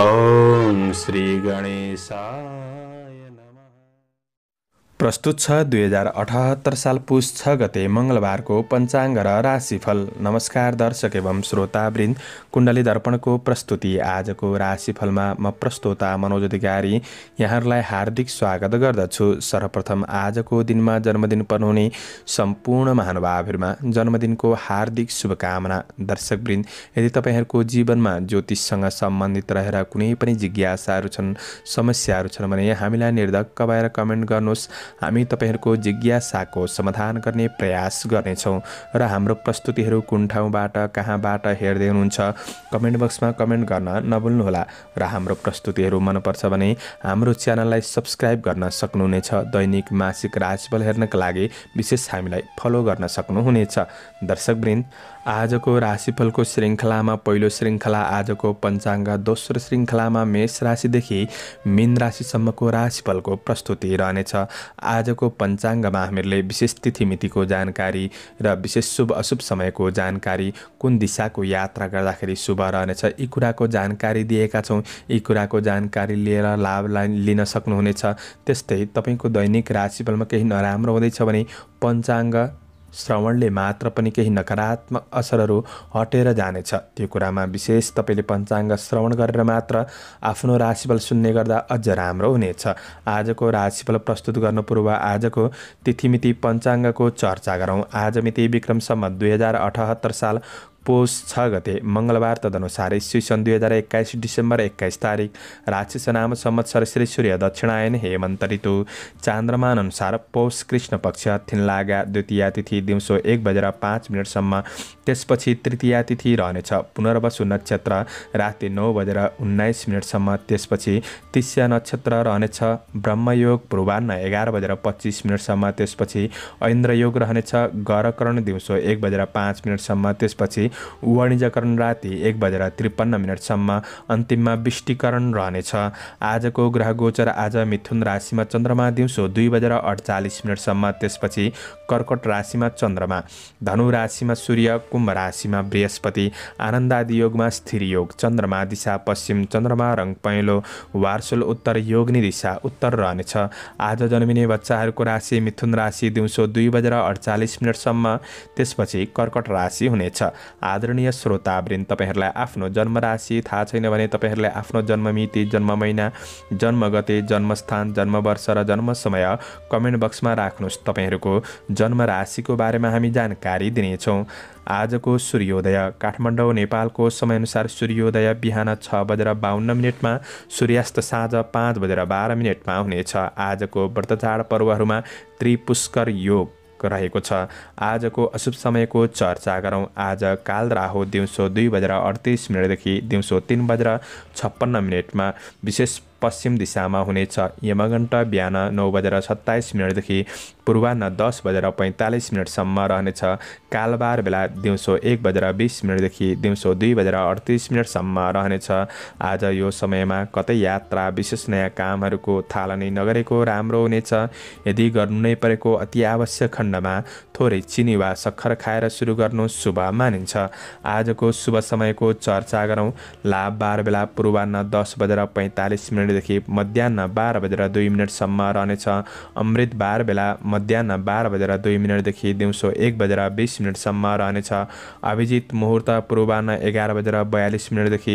ॐ श्रीगणेशा प्रस्तुत छ दुई हजार अठहत्तर साल पुस छ गते मङ्गलबारको पञ्चाङ्ग र राशिफल नमस्कार दर्शक एवं श्रोतावृन्द कुण्डली दर्पणको प्रस्तुति आजको राशिफलमा म प्रस्तोता मनोज अधिकारी यहाँहरूलाई हार्दिक स्वागत गर्दछु सर्वप्रथम आजको दिनमा जन्मदिन पर्नुहुने सम्पूर्ण महानुभावहरूमा जन्मदिनको हार्दिक शुभकामना दर्शकवृन्द यदि तपाईँहरूको जीवनमा ज्योतिषसँग सम्बन्धित रहेर कुनै पनि जिज्ञासाहरू छन् समस्याहरू छन् भने हामीलाई निर्धक्क भएर कमेन्ट गर्नुहोस् हामी तपाईँहरूको जिज्ञासाको समाधान गर्ने प्रयास गर्नेछौँ र हाम्रो प्रस्तुतिहरू कुन ठाउँबाट कहाँबाट हेर्दै हुनुहुन्छ कमेन्ट बक्समा कमेन्ट गर्न नभुल्नुहोला र हाम्रो प्रस्तुतिहरू मनपर्छ भने हाम्रो च्यानललाई सब्सक्राइब गर्न सक्नुहुनेछ दैनिक मासिक राजबल हेर्नका लागि विशेष हामीलाई फलो गर्न सक्नुहुनेछ दर्शकवृन्द आजको राशिफलको श्रृङ्खलामा पहिलो श्रृङ्खला आजको पञ्चाङ्ग दोस्रो श्रृङ्खलामा मेष राशिदेखि मीन राशिसम्मको राशिफलको प्रस्तुति रहनेछ आजको पञ्चाङ्गमा हामीहरूले विशेष तिथिमितिको जानकारी र विशेष शुभ अशुभ समयको जानकारी कुन दिशाको यात्रा गर्दाखेरि शुभ रहनेछ यी कुराको जानकारी दिएका छौँ यी कुराको जानकारी लिएर लाभ लिन सक्नुहुनेछ त्यस्तै तपाईँको दैनिक राशिफलमा केही नराम्रो हुँदैछ भने पञ्चाङ्ग श्रवणले मात्र पनि केही नकारात्मक असरहरू हटेर जानेछ त्यो कुरामा विशेष तपाईँले पञ्चाङ्ग श्रवण गरेर मात्र आफ्नो राशिफल सुन्ने गर्दा अझ राम्रो हुनेछ आजको राशिफल प्रस्तुत गर्नु पूर्व आजको तिथिमिति पञ्चाङ्गको चर्चा गरौँ आज मिति विक्रमसम्म दुई हजार अठहत्तर साल पोष छ गते मङ्गलबार तदनुसार इस्वी सन् दुई हजार एक्काइस डिसेम्बर एक्काइस तारिक राक्षस नाम संवत्सर श्री सूर्य दक्षिणायन हेमन्त ऋतु चान्द्रमान अनुसार पौष कृष्ण पक्ष थिनलागा द्वितीय तिथि दिउँसो एक बजेर पाँच मिनटसम्म त्यसपछि तृतीय तिथि रहनेछ पुनर्वसु नक्षत्र राति नौ बजेर उन्नाइस मिनटसम्म त्यसपछि तिस्या नक्षत्र रहनेछ ब्रह्मयोग पूर्वान्न एघार बजेर पच्चिस मिनटसम्म त्यसपछि ऐन्द्रयोग रहनेछ गरकरण दिउँसो एक बजेर पाँच मिनटसम्म त्यसपछि वाणिज्यकरण राति एक बजेर त्रिपन्न मिनटसम्म अन्तिममा विष्टिकरण रहनेछ आजको ग्रह गोचर आज मिथुन राशिमा चन्द्रमा दिउँसो दुई बजेर अडचालिस मिनटसम्म त्यसपछि कर्कट राशिमा चन्द्रमा धनु राशिमा सूर्य कुम्भ राशिमा बृहस्पति आनन्दादि योगमा स्थिर योग चन्द्रमा दिशा पश्चिम चन्द्रमा रङ पहेँलो वार्सुल उत्तर योग्नी दिशा उत्तर रहनेछ आज जन्मिने बच्चाहरूको राशि मिथुन राशि दिउँसो दुई बजेर अडचालिस मिनटसम्म त्यसपछि कर्कट राशि हुनेछ आदरणीय श्रोतावृन्द तपाईँहरूलाई आफ्नो जन्मराशि थाहा छैन भने तपाईँहरूलाई आफ्नो जन्ममिति जन्म महिना जन्म गते जन्मस्थान जन्म वर्ष र जन्म समय कमेन्ट बक्समा राख्नुहोस् तपाईँहरूको जन्म बारेमा हामी जानकारी दिनेछौँ आजको सूर्योदय काठमाडौँ नेपालको समयअनुसार सूर्योदय बिहान छ बजेर बाहन्न मिनटमा सूर्यास्त साँझ पाँच बजेर बाह्र मिनटमा हुनेछ आजको व्रतचाड पर्वहरूमा त्रिपुष्कर योग रहेको छ आजको अशुभ समयको चर्चा गरौँ आज काल राहु दिउँसो दुई बजेर अडतिस मिनटदेखि दिउँसो तिन बजेर छप्पन्न मिनटमा विशेष पश्चिम दिशामा हुनेछ यमगण्ट बिहान नौ बजेर सत्ताइस मिनटदेखि पूर्वान्न दस बजेर पैँतालिस मिनटसम्म रहनेछ कालबार बेला दिउँसो एक बजेर बिस मिनटदेखि दिउँसो दुई बजेर अडतिस मिनटसम्म रहनेछ आज यो समयमा कतै यात्रा विशेष नयाँ कामहरूको थालनी नगरेको राम्रो हुनेछ यदि गर्नु नै परेको अति आवश्यक खण्डमा थोरै चिनी वा सक्खर खाएर सुरु गर्नु शुभ मानिन्छ आजको शुभ समयको चर्चा गरौँ लाभ लाभबार बेला पूर्वान्न दस बजेर पैँतालिस मिनटदेखि मध्याह बाह्र बजेर दुई मिनटसम्म रहनेछ अमृत अमृतबार बेला मध्याह बाह्र बजेर दुई मिनटदेखि दिउँसो एक बजेर बिस मिनटसम्म रहनेछ अभिजित मुहुर्त पूर्वान्न एघार बजेर बयालिस मिनटदेखि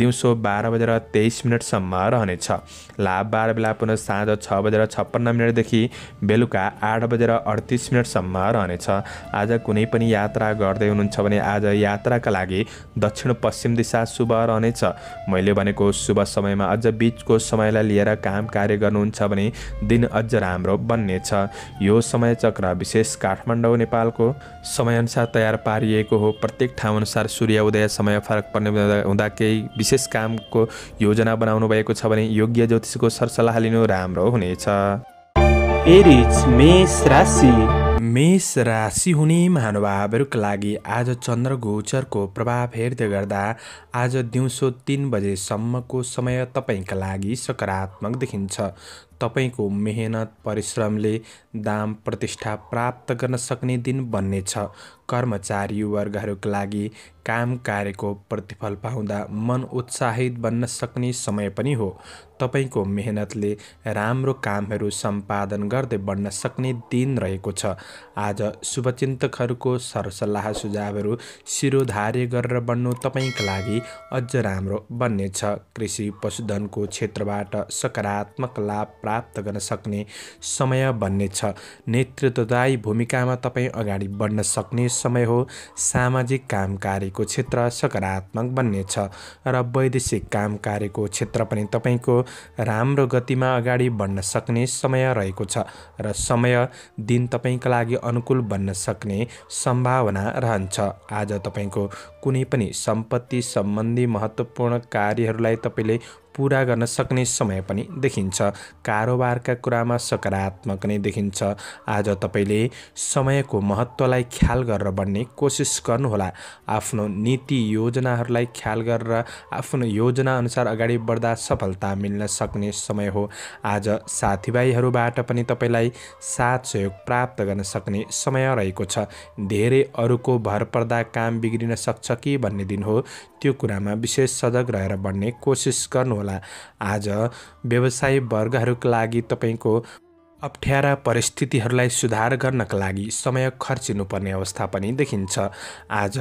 दिउँसो बाह्र बजेर तेइस मिनटसम्म रहनेछ लाभ बाह्र बेला पुनः साँझ छ बजेर छप्पन्न मिनटदेखि बेलुका आठ बजेर अडतिस मिनटसम्म रहनेछ आज कुनै पनि यात्रा गर्दै हुनुहुन्छ भने आज यात्राका लागि दक्षिण पश्चिम दिशा शुभ रहनेछ मैले भनेको शुभ समयमा अझ बिचको समयलाई लिएर काम कार्य गर्नुहुन्छ भने दिन अझ राम्रो बन्नेछ यो समय चक्र विशेष काठमाडौँ नेपालको समयअनुसार तयार पारिएको हो प्रत्येक ठाउँअनुसार उदय समय फरक पर्ने हुँदा केही विशेष कामको योजना बनाउनु भएको छ भने योग्य ज्योतिषको सरसल्लाह लिनु राम्रो हुनेछ मेष राशि हुने महानुभावहरूका लागि आज चन्द्र गोचरको प्रभाव हेर्दै गर्दा आज दिउँसो तिन बजेसम्मको समय तपाईँका लागि सकारात्मक देखिन्छ तपाईँको मेहनत परिश्रमले दाम प्रतिष्ठा प्राप्त गर्न सक्ने दिन बन्नेछ कर्मचारी वर्गहरूका लागि काम कार्यको प्रतिफल पाउँदा मन उत्साहित बन्न सक्ने समय पनि हो तपाईँको मेहनतले राम्रो कामहरू सम्पादन गर्दै बढ्न सक्ने दिन रहेको छ आज शुभचिन्तकहरूको सरसल्लाह सुझावहरू शिरोधार्य गरेर बन्नु तपाईँका लागि अझ राम्रो बन्नेछ कृषि पशुधनको क्षेत्रबाट सकारात्मक लाभ प्राप्त गर्न सक्ने समय बन्नेछ नेतृत्वदायी भूमिकामा तपाईँ अगाडि बढ्न सक्ने समय हो सामाजिक काम कार्यको क्षेत्र सकारात्मक बन्नेछ र वैदेशिक काम कार्यको क्षेत्र पनि तपाईँको राम्रो गतिमा अगाडि बढ्न सक्ने समय रहेको छ र समय दिन तपाईँका लागि अनुकूल बन्न सक्ने सम्भावना रहन्छ आज तपाईँको कुनै पनि सम्पत्ति सम्बन्धी महत्त्वपूर्ण कार्यहरूलाई तपाईँले पुरा गर्न सक्ने समय पनि देखिन्छ कारोबारका कुरामा सकारात्मक नै देखिन्छ आज तपाईँले समयको महत्त्वलाई ख्याल गरेर बढ्ने कोसिस गर्नुहोला आफ्नो नीति योजनाहरूलाई ख्याल गरेर आफ्नो योजनाअनुसार अगाडि बढ्दा सफलता मिल्न सक्ने समय हो आज साथीभाइहरूबाट पनि तपाईँलाई साथ सहयोग प्राप्त गर्न सक्ने समय रहेको छ धेरै अरूको भर पर्दा काम बिग्रिन सक्छ कि भन्ने दिन हो त्यो कुरामा विशेष सजग रहेर बढ्ने कोसिस गर्नुहोला आज व्यवसायी वर्गहरूको लागि तपाईँको अप्ठ्यारा परिस्थितिहरूलाई सुधार गर्नका लागि समय खर्चिनुपर्ने अवस्था पनि देखिन्छ आज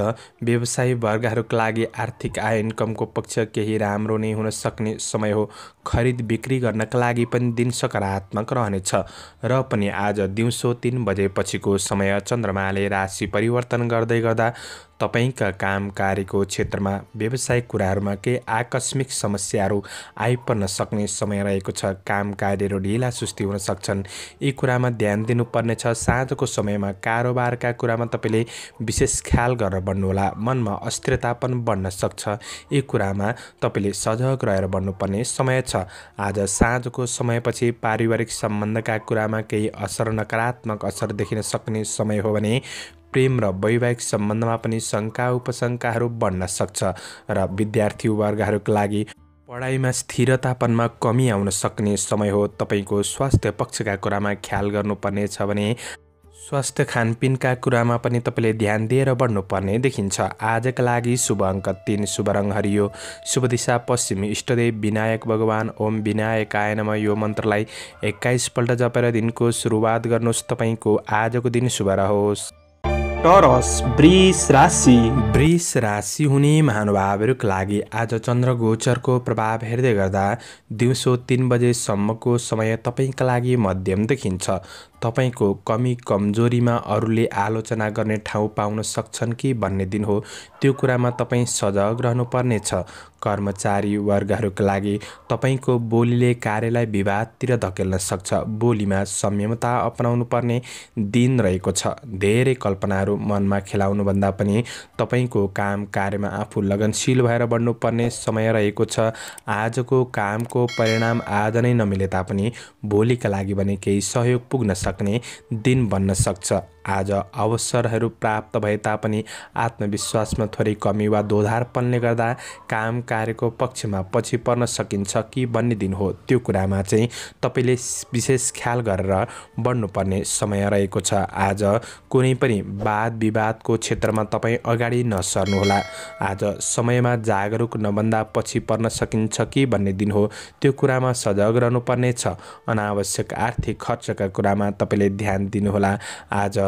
व्यवसायी वर्गहरूका लागि आर्थिक आय इन्कमको पक्ष केही राम्रो नै हुन सक्ने समय हो खरिद बिक्री गर्नका लागि पनि दिन सकारात्मक रहनेछ र पनि आज दिउँसो तिन बजेपछिको समय चन्द्रमाले राशि परिवर्तन गर्दै गर्दा तपाईँका काम कार्यको क्षेत्रमा व्यवसायिक कुराहरूमा केही आकस्मिक समस्याहरू आइपर्न सक्ने समय रहेको छ काम कार्यहरू ढिला सुस्ती हुन सक्छन् यी कुरामा ध्यान दिनुपर्नेछ साँझको समयमा कारोबारका कुरामा तपाईँले विशेष ख्याल गरेर बढ्नुहोला मनमा अस्थिरता पनि बढ्न सक्छ यी कुरामा तपाईँले सजग रहेर बन्नुपर्ने समय छ आज साँझको समयपछि पारिवारिक सम्बन्धका कुरामा केही असर नकारात्मक असर देखिन सक्ने समय हो भने प्रेम र वैवाहिक सम्बन्धमा पनि शङ्का उपशङ्काहरू बढ्न सक्छ र विद्यार्थी वर्गहरूको लागि पढाइमा स्थिरतापनमा कमी आउन सक्ने समय हो तपाईँको स्वास्थ्य पक्षका कुरामा ख्याल गर्नुपर्ने छ भने स्वास्थ्य खानपिनका कुरामा पनि तपाईँले ध्यान दिएर बढ्नुपर्ने देखिन्छ आजका लागि शुभ अङ्क तिन शुभ रङ हरियो शुभ दिशा पश्चिम इष्टदेव विनायक भगवान् ओम विनायक आयनमा यो मन्त्रलाई एक्काइसपल्ट जपेर दिनको सुरुवात गर्नुहोस् तपाईँको आजको दिन शुभ रहोस् टरस वृष राशि वृष राशि हुने महानुभावहरूको लागि आज चन्द्र गोचरको प्रभाव हेर्दै गर्दा दिउँसो तिन बजेसम्मको समय तपाईँका लागि मध्यम देखिन्छ तपाईँको कमी कमजोरीमा अरूले आलोचना गर्ने ठाउँ पाउन सक्छन् कि भन्ने दिन हो त्यो कुरामा तपाईँ सजग रहनुपर्नेछ कर्मचारी वर्गहरूका लागि तपाईँको बोलीले कार्यलाई विवादतिर धकेल्न सक्छ बोलीमा संयमता अपनाउनु पर्ने दिन रहेको छ धेरै कल्पनाहरू मनमा खेलाउनुभन्दा पनि तपाईँको काम कार्यमा आफू लगनशील भएर बढ्नुपर्ने समय रहेको छ आजको कामको परिणाम आज नै नमिले तापनि भोलिका लागि भने केही सहयोग पुग्न सक्छ सक्ने दिन बन्न सक्छ आज अवसरहरू प्राप्त भए तापनि आत्मविश्वासमा थोरै कमी वा दोधारपनले गर्दा काम कार्यको पक्षमा पछि पर्न सकिन्छ कि भन्ने दिन हो त्यो कुरामा चाहिँ तपाईँले विशेष ख्याल गरेर बढ्नुपर्ने समय रहेको छ आज कुनै पनि वाद विवादको क्षेत्रमा तपाईँ अगाडि नसर्नुहोला आज समयमा जागरुक नबन्दा पछि पर्न सकिन्छ कि भन्ने दिन हो त्यो कुरामा सजग रहनुपर्ने छ अनावश्यक आर्थिक खर्चका कुरामा तपाईँले ध्यान दिनुहोला आज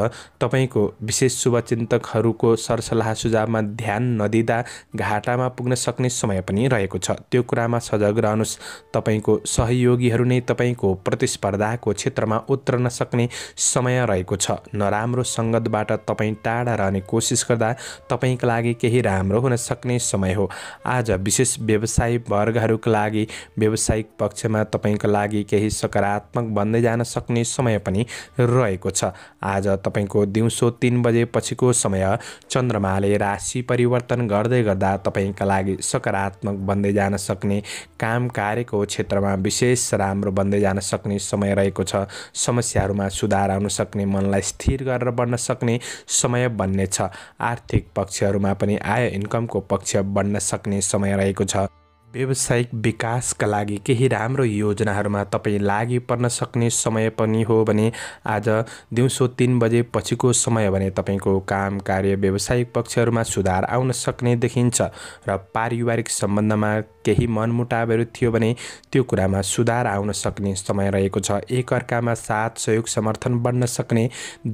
तपाईँको विशेष शुभचिन्तकहरूको सरसल्लाह सुझावमा ध्यान नदिँदा घाटामा पुग्न सक्ने समय पनि रहेको छ त्यो कुरामा सजग रहनुहोस् तपाईँको सहयोगीहरू नै तपाईँको प्रतिस्पर्धाको क्षेत्रमा उत्रन सक्ने समय रहेको छ नराम्रो सङ्गतबाट तपाईँ टाढा रहने कोसिस गर्दा तपाईँको लागि केही राम्रो हुन सक्ने समय हो आज विशेष व्यवसाय वर्गहरूको लागि व्यावसायिक पक्षमा तपाईँको लागि केही सकारात्मक बन्दै जान सक्ने समय पनि रहेको छ आज तपाईँको दिउँसो तिन बजेपछिको समय चन्द्रमाले राशि परिवर्तन गर्दै गर्दा तपाईँका लागि सकारात्मक बन्दै जान सक्ने काम कार्यको क्षेत्रमा विशेष राम्रो बन्दै जान सक्ने समय रहेको छ समस्याहरूमा सुधार आउन सक्ने मनलाई स्थिर गरेर बढ्न सक्ने समय बन्नेछ आर्थिक पक्षहरूमा पनि आय इन्कमको पक्ष बढ्न सक्ने समय रहेको छ व्यावसायिक विकासका लागि केही राम्रो योजनाहरूमा तपाईँ लागि पर्न सक्ने समय पनि हो भने आज दिउँसो तिन बजे पछिको समय भने तपाईँको काम कार्य व्यावसायिक पक्षहरूमा सुधार आउन सक्ने देखिन्छ र पारिवारिक सम्बन्धमा केही मनमुटावहरू थियो भने त्यो कुरामा सुधार आउन सक्ने समय रहेको छ एकअर्कामा साथ सहयोग समर्थन बन्न सक्ने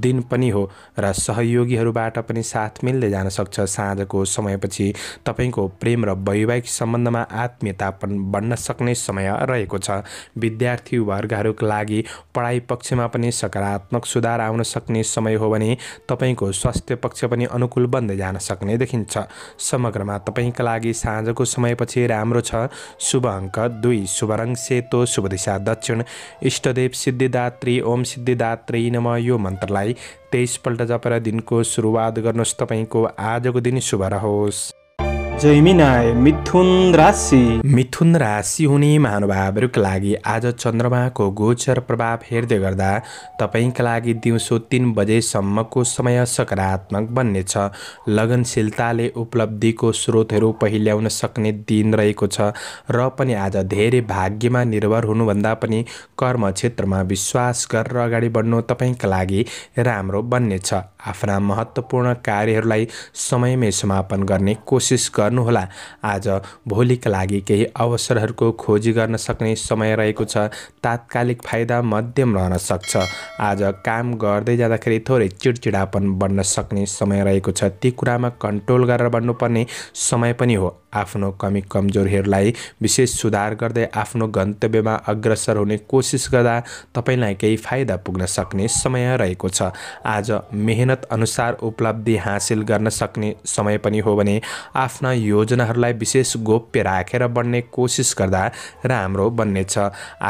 दिन पनि हो र सहयोगीहरूबाट पनि साथ मिल्दै जान सक्छ साँझको समयपछि तपाईँको प्रेम र वैवाहिक सम्बन्धमा आत्मीयतापन बढ्न सक्ने समय रहेको छ विद्यार्थी वर्गहरूको लागि पढाइ पक्षमा पनि सकारात्मक सुधार आउन सक्ने समय हो भने तपाईँको स्वास्थ्य पक्ष पनि अनुकूल बन्दै जान सक्ने देखिन्छ समग्रमा तपाईँका लागि साँझको समयपछि राम्रो हाम्रो छ शुभ अङ्क दुई शुभरङ सेतो शुभ दिशा दक्षिण इष्टदेव सिद्धिदात्री ओम सिद्धिदात्री नम यो मन्त्रलाई तेइसपल्ट जपेर दिनको सुरुवात गर्नुहोस् तपाईँको आजको दिन शुभ रहोस् जैमिनाय मिथुन राशि मिथुन राशि हुने महानुभावहरूका लागि आज चन्द्रमाको गोचर प्रभाव हेर्दै गर्दा तपाईँका लागि दिउँसो तिन बजेसम्मको समय सकारात्मक बन्नेछ लगनशीलताले उपलब्धिको स्रोतहरू पहिल्याउन सक्ने दिन रहेको छ र पनि आज धेरै भाग्यमा निर्भर हुनुभन्दा पनि कर्म क्षेत्रमा विश्वास गरेर अगाडि बढ्नु तपाईँका लागि राम्रो बन्नेछ आफ्ना महत्त्वपूर्ण कार्यहरूलाई समयमै समापन गर्ने कोसिस गर्नुहोला आज भोलिका लागि केही अवसरहरूको खोजी गर्न सक्ने समय रहेको छ तात्कालिक फाइदा मध्यम रहन सक्छ आज काम गर्दै जाँदाखेरि थोरै चिडचिडापन बढ्न सक्ने समय रहेको छ ती कुरामा कन्ट्रोल गरेर बढ्नुपर्ने समय पनि हो आफ्नो कमी कमजोरीहरूलाई विशेष सुधार गर्दै आफ्नो गन्तव्यमा अग्रसर हुने कोसिस गर्दा तपाईँलाई केही फाइदा पुग्न सक्ने समय रहेको छ आज मेहनत अनुसार उपलब्धि हासिल गर्न सक्ने समय पनि हो भने आफ्ना योजनाहरूलाई विशेष गोप्य राखेर बढ्ने कोसिस गर्दा राम्रो बन्नेछ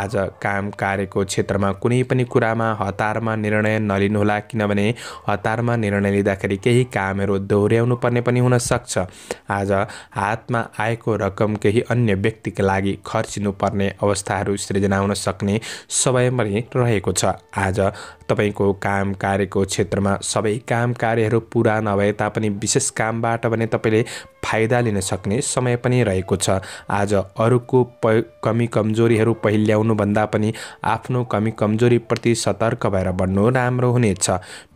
आज काम कार्यको क्षेत्रमा कुनै पनि कुरामा हतारमा निर्णय नलिनुहोला किनभने हतारमा निर्णय लिँदाखेरि केही कामहरू दोहोऱ्याउनु पर्ने पनि हुनसक्छ आज हात हातमा आएको रकम केही अन्य व्यक्तिका लागि खर्चिनुपर्ने अवस्थाहरू सृजना हुन सक्ने समय पनि रहेको छ आज तपाईँको काम कार्यको क्षेत्रमा सबै काम कार्यहरू पुरा नभए तापनि विशेष कामबाट भने तपाईँले फाइदा लिन सक्ने समय पनि रहेको छ आज अरूको प कमी कमजोरीहरू पहिल्याउनुभन्दा पनि आफ्नो कमी कमजोरीप्रति सतर्क भएर बढ्नु राम्रो हुनेछ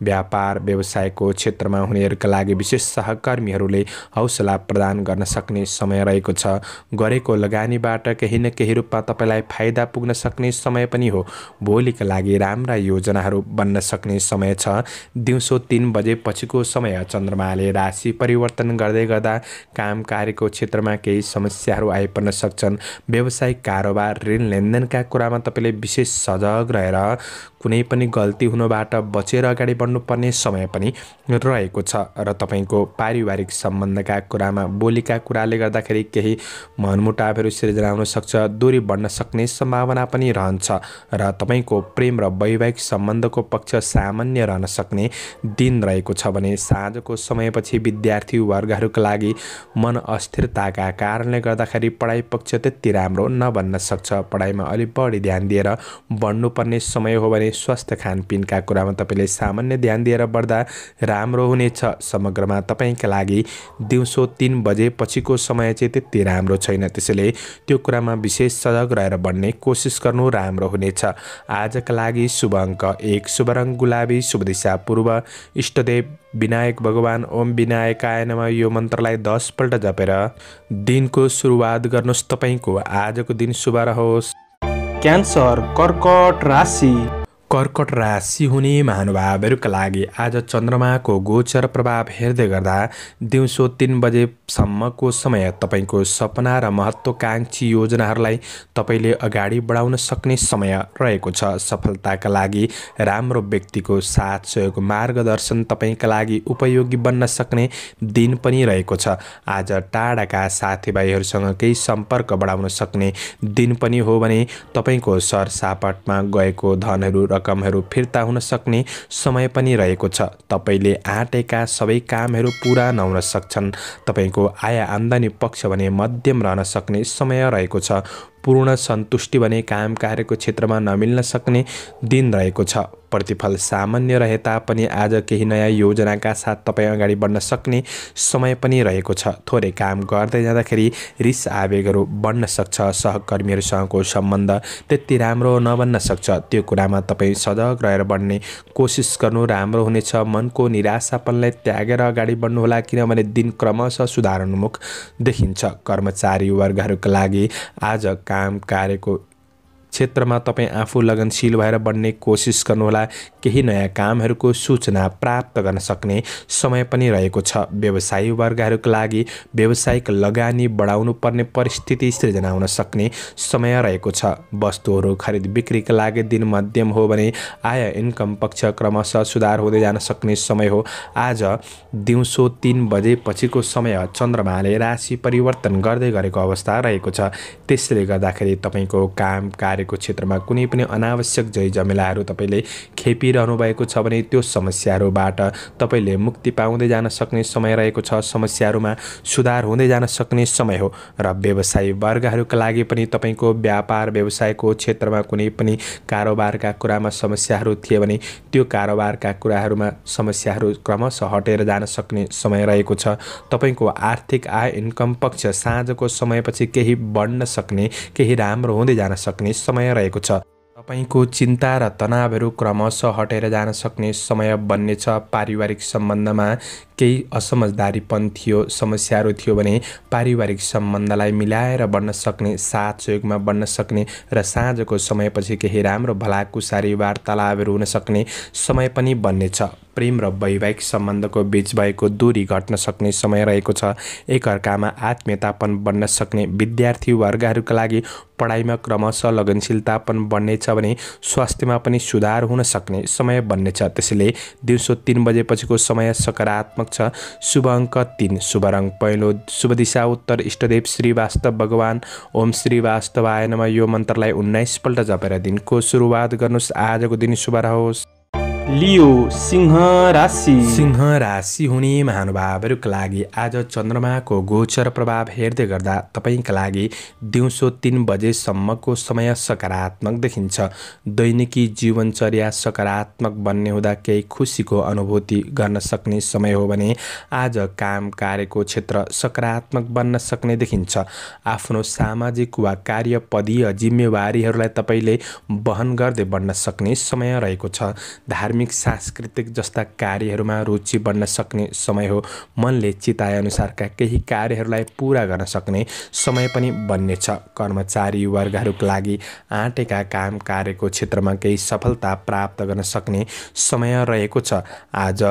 व्यापार व्यवसायको क्षेत्रमा हुनेहरूका लागि विशेष सहकर्मीहरूले हौसला प्रदान गर्न सक्ने समय रहेको छ गरेको लगानीबाट केही न केही रूपमा तपाईँलाई फाइदा पुग्न सक्ने समय पनि हो भोलिका लागि राम्रा योजनाहरू बन्न सक्ने समय छ दिउँसो तिन बजे समय चन्द्रमाले राशि परिवर्तन गर्दै गर्दा काम कार्यको क्षेत्रमा केही समस्याहरू आइपर्न सक्छन् व्यवसायिक कारोबार ऋण लेनदेनका कुरामा तपाईँले विशेष सजग रहेर कुनै पनि गल्ती हुनबाट बचेर अगाडि बढ्नुपर्ने समय पनि रहेको छ र तपाईँको पारिवारिक सम्बन्धका कुरामा बोलीका कुराले गर्दाखेरि केही मनमुटावहरू सिर्जना हुनसक्छ दूरी बढ्न सक्ने सम्भावना पनि रहन्छ र तपाईँको प्रेम र वैवाहिक सम्बन्धको पक्ष सामान्य रहन सक्ने दिन रहेको छ भने साँझको समयपछि विद्यार्थी वर्गहरूका लागि मन अस्थिरताका कारणले गर्दाखेरि पढाइ पक्ष त्यति राम्रो नबन्न सक्छ पढाइमा अलिक बढी ध्यान दिएर बढ्नुपर्ने समय हो भने स्वास्थ्य खानपिनका कुरामा तपाईँले सामान्य ध्यान दिएर बढ्दा राम्रो हुनेछ समग्रमा तपाईँका लागि दिउँसो तिन बजेपछिको समय चाहिँ त्यति राम्रो छैन त्यसैले त्यो कुरामा विशेष सजग रहेर बढ्ने कोसिस गर्नु राम्रो हुनेछ आजका लागि शुभ अङ्क एक शुभ रङ गुलाबी शुभ दिशा पूर्व इष्टदेव विनायक भगवान् ओम विनायकाय आयनमा यो मन्त्रलाई दसपल्ट जपेर दिनको सुरुवात गर्नुहोस् तपाईँको आजको दिन शुभ रहोस् क्यान्सर कर्कट राशि कर्कट राशि हुने महानुभावहरूका लागि आज चन्द्रमाको गोचर प्रभाव हेर्दै गर्दा दिउँसो तिन बजेसम्मको समय तपाईँको सपना र महत्त्वकाङ्क्षी योजनाहरूलाई तपाईँले अगाडि बढाउन सक्ने समय रहेको छ सफलताका लागि राम्रो व्यक्तिको साथ सहयोग मार्गदर्शन तपाईँका लागि उपयोगी बन्न सक्ने दिन पनि रहेको छ आज टाढाका साथीभाइहरूसँग केही सम्पर्क बढाउन सक्ने दिन पनि हो भने तपाईँको सरसापटमा गएको धनहरू र रकमहरू फिर्ता हुन सक्ने समय पनि रहेको छ तपाईँले आँटेका सबै कामहरू पुरा नहुन सक्छन् तपाईँको आय आम्दानी पक्ष भने मध्यम रहन सक्ने समय रहेको छ पूर्ण सन्तुष्टि भने काम कार्यको क्षेत्रमा नमिल्न सक्ने दिन रहेको छ प्रतिफल सामान्य रहे तापनि आज केही नयाँ योजनाका साथ तपाईँ अगाडि बढ्न सक्ने समय पनि रहेको छ थोरै काम गर्दै जाँदाखेरि रिस आवेगहरू बढ्न सक्छ सहकर्मीहरूसँगको सम्बन्ध त्यति राम्रो नबन्न सक्छ त्यो कुरामा तपाईँ सजग रहेर बढ्ने कोसिस गर्नु राम्रो हुनेछ मनको निराशापनलाई त्यागेर अगाडि बढ्नुहोला किनभने दिन क्रमशः सुधारोन्मुख देखिन्छ कर्मचारी वर्गहरूका लागि आज काम कार्यको क्षेत्रमा तपाईँ आफू लगनशील भएर बन्ने कोसिस गर्नुहोला केही नयाँ कामहरूको सूचना प्राप्त गर्न सक्ने समय पनि रहेको छ व्यवसायी वर्गहरूको लागि व्यावसायिक लगानी बढाउनु पर्ने परिस्थिति सृजना हुन सक्ने समय रहेको छ वस्तुहरू खरिद बिक्रीका लागि दिन मध्यम हो भने आय इन्कम पक्ष क्रमशः सुधार हुँदै जान सक्ने समय हो आज दिउँसो तिन बजेपछिको समय चन्द्रमाले राशि परिवर्तन गर्दै गरेको अवस्था रहेको छ त्यसले गर्दाखेरि तपाईँको काम कार्य रहेको क्षेत्रमा कुनै पनि अनावश्यक जय जमेलाहरू तपाईँले खेपिरहनु भएको छ भने त्यो समस्याहरूबाट तपाईँले मुक्ति पाउँदै जान सक्ने समय रहेको छ समस्याहरूमा सुधार हुँदै जान सक्ने समय हो र व्यवसायी वर्गहरूका लागि पनि तपाईँको व्यापार व्यवसायको क्षेत्रमा कुनै पनि कारोबारका कुरामा समस्याहरू थिए भने त्यो कारोबारका कुराहरूमा समस्याहरू क्रमशः हटेर जान सक्ने समय रहेको छ तपाईँको आर्थिक आय इन्कम पक्ष साँझको समयपछि केही बढ्न सक्ने केही राम्रो हुँदै जान सक्ने समय रहेको छ तपाईँको चिन्ता र तनावहरू क्रमशः हटेर जान सक्ने समय बन्नेछ पारिवारिक सम्बन्धमा केही असमझदारीपन थियो समस्याहरू थियो भने पारिवारिक सम्बन्धलाई मिलाएर बढ्न सक्ने साथ सहयोगमा बढ्न सक्ने र साँझको समयपछि केही राम्रो भलाकुसारी वार्तालापहरू हुन सक्ने समय पनि बन्नेछ प्रेम र वैवाहिक सम्बन्धको बिच भएको दूरी घट्न सक्ने समय रहेको छ एकअर्कामा आत्मीयतापन बन्न सक्ने विद्यार्थी वर्गहरूका लागि पढाइमा क्रमशः लगनशीलता लगनशीलतापन बढ्नेछ भने स्वास्थ्यमा पनि सुधार हुन सक्ने समय बन्नेछ त्यसैले दिउँसो तिन बजेपछिको समय सकारात्मक छ शुभ अङ्क तिन शुभ रङ पहिलो शुभ दिशा उत्तर इष्टदेव श्रीवास्तव भगवान् ओम श्रीवास्तव आयनमा यो मन्त्रलाई उन्नाइसपल्ट जपेर दिनको सुरुवात गर्नुहोस् आजको दिन शुभ रहोस् लियो सिंह राशि सिंह राशि हुने महानुभावहरूका लागि आज चन्द्रमाको गोचर प्रभाव हेर्दै गर्दा तपाईँका लागि दिउँसो तिन बजेसम्मको समय सकारात्मक देखिन्छ दैनिकी जीवनचर्या सकारात्मक बन्ने हुँदा केही खुसीको अनुभूति गर्न सक्ने समय हो भने आज काम कार्यको क्षेत्र सकारात्मक बन्न सक्ने देखिन्छ आफ्नो सामाजिक वा कार्यपदीय जिम्मेवारीहरूलाई तपाईँले वहन गर्दै बन्न सक्ने समय रहेको छ धार धार्मिक सांस्कृतिक जस्ता कार्यहरूमा रुचि बन्न सक्ने समय हो मनले चिताएअनुसारका केही कार्यहरूलाई पुरा गर्न सक्ने समय पनि बन्नेछ कर्मचारी वर्गहरूको लागि आँटेका काम कार्यको क्षेत्रमा केही सफलता प्राप्त गर्न सक्ने समय रहेको छ आज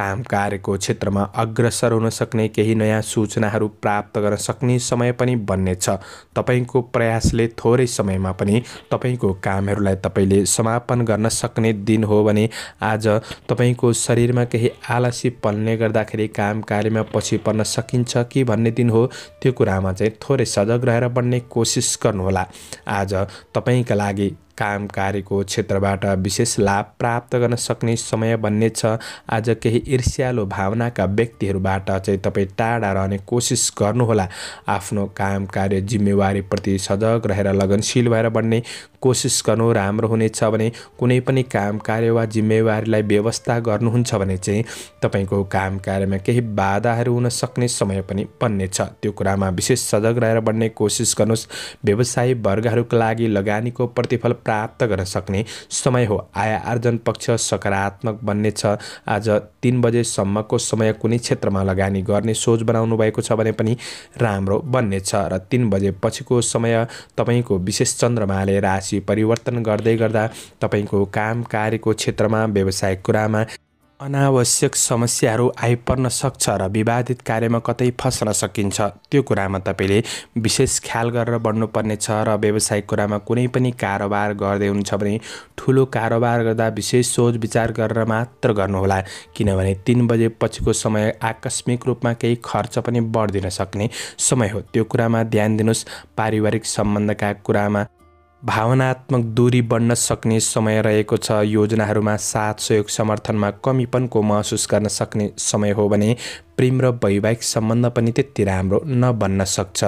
काम कार्यको क्षेत्रमा अग्रसर हुन सक्ने केही नयाँ सूचनाहरू प्राप्त गर्न सक्ने समय पनि बन्नेछ तपाईँको प्रयासले थोरै समयमा पनि तपाईँको कामहरूलाई तपाईँले समापन गर्न सक्ने दिन हो भने आज तपाईँको शरीरमा केही आलसी पल्ने गर्दाखेरि काम कार्यमा पछि पर्न सकिन्छ कि भन्ने दिन हो त्यो कुरामा चाहिँ थोरै सजग रहेर बन्ने कोसिस गर्नुहोला आज तपाईँका लागि काम कार्यको क्षेत्रबाट विशेष लाभ प्राप्त गर्न सक्ने समय बन्ने छ आज केही ईर्ष्यालो भावनाका व्यक्तिहरूबाट चाहिँ तपाईँ टाढा रहने कोसिस गर्नुहोला आफ्नो काम कार्य जिम्मेवारीप्रति सजग रहेर लगनशील भएर बढ्ने कोसिस गर्नु राम्रो हुनेछ भने कुनै पनि काम कार्य वा जिम्मेवारीलाई व्यवस्था गर्नुहुन्छ भने चाहिँ तपाईँको काम कार्यमा केही बाधाहरू हुन सक्ने समय पनि बन्नेछ त्यो कुरामा विशेष सजग रहेर बढ्ने कोसिस गर्नुहोस् व्यवसायी वर्गहरूका लागि लगानीको प्रतिफल प्राप्त गर्न सक्ने समय हो आय आर्जन पक्ष सकारात्मक बन्नेछ आज तिन बजेसम्मको समय कुनै क्षेत्रमा लगानी गर्ने सोच बनाउनु भएको छ भने पनि राम्रो बन्नेछ र तिन बजेपछिको समय तपाईँको विशेष चन्द्रमाले राशि परिवर्तन गर्दै गर्दा तपाईँको काम कार्यको क्षेत्रमा व्यवसायिक कुरामा अनावश्यक समस्याहरू आइपर्न सक्छ र विवादित कार्यमा कतै फस्न सकिन्छ त्यो कुरामा तपाईँले विशेष ख्याल गरेर बढ्नुपर्ने छ र व्यावसायिक कुरामा कुनै पनि कारोबार गर्दै हुन्छ भने ठुलो कारोबार गर्दा विशेष सोच विचार गरेर मात्र गर्नुहोला किनभने तिन बजेपछिको समय आकस्मिक रूपमा केही खर्च पनि बढिदिन सक्ने समय हो त्यो कुरामा ध्यान दिनुहोस् पारिवारिक सम्बन्धका कुरामा भावनात्मक दूरी बढ्न सक्ने समय रहेको छ योजनाहरूमा साथ सहयोग समर्थनमा कमीपनको महसुस गर्न सक्ने समय हो भने प्रेम र वैवाहिक सम्बन्ध पनि त्यति राम्रो नबन्न सक्छ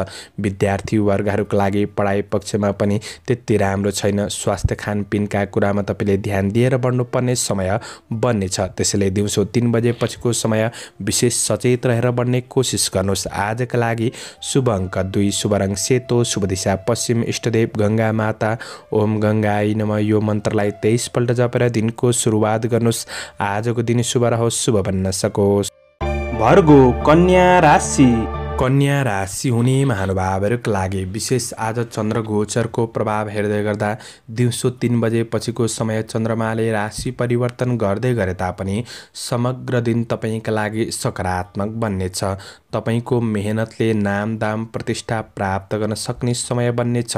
विद्यार्थीवर्गहरूको लागि पढाइ पक्षमा पनि त्यति राम्रो छैन स्वास्थ्य खानपिनका कुरामा तपाईँले ध्यान दिएर बढ्नुपर्ने समय बन्नेछ त्यसैले दिउँसो तिन बजेपछिको समय विशेष सचेत रहेर बढ्ने कोसिस गर्नुहोस् आजका लागि शुभ अङ्क दुई शुभ रङ सेतो शुभ दिशा पश्चिम इष्टदेव गङ्गा माता ओम गङ्गाई नम यो मन्त्रलाई तेइसपल्ट जपेर दिनको सुरुवात गर्नुहोस् आजको दिन शुभ रहोस् शुभ बन्न सकोस् भर्गो कन्या राशि कन्या राशि हुने महानुभावहरूको लागि विशेष आज चन्द्र गोचरको प्रभाव हेर्दै गर्दा दिउँसो तिन बजेपछिको समय चन्द्रमाले राशि परिवर्तन गर्दै गरे तापनि समग्र दिन तपाईँका लागि सकारात्मक बन्नेछ तपाईँको मेहनतले नाम दाम प्रतिष्ठा प्राप्त गर्न सक्ने समय बन्नेछ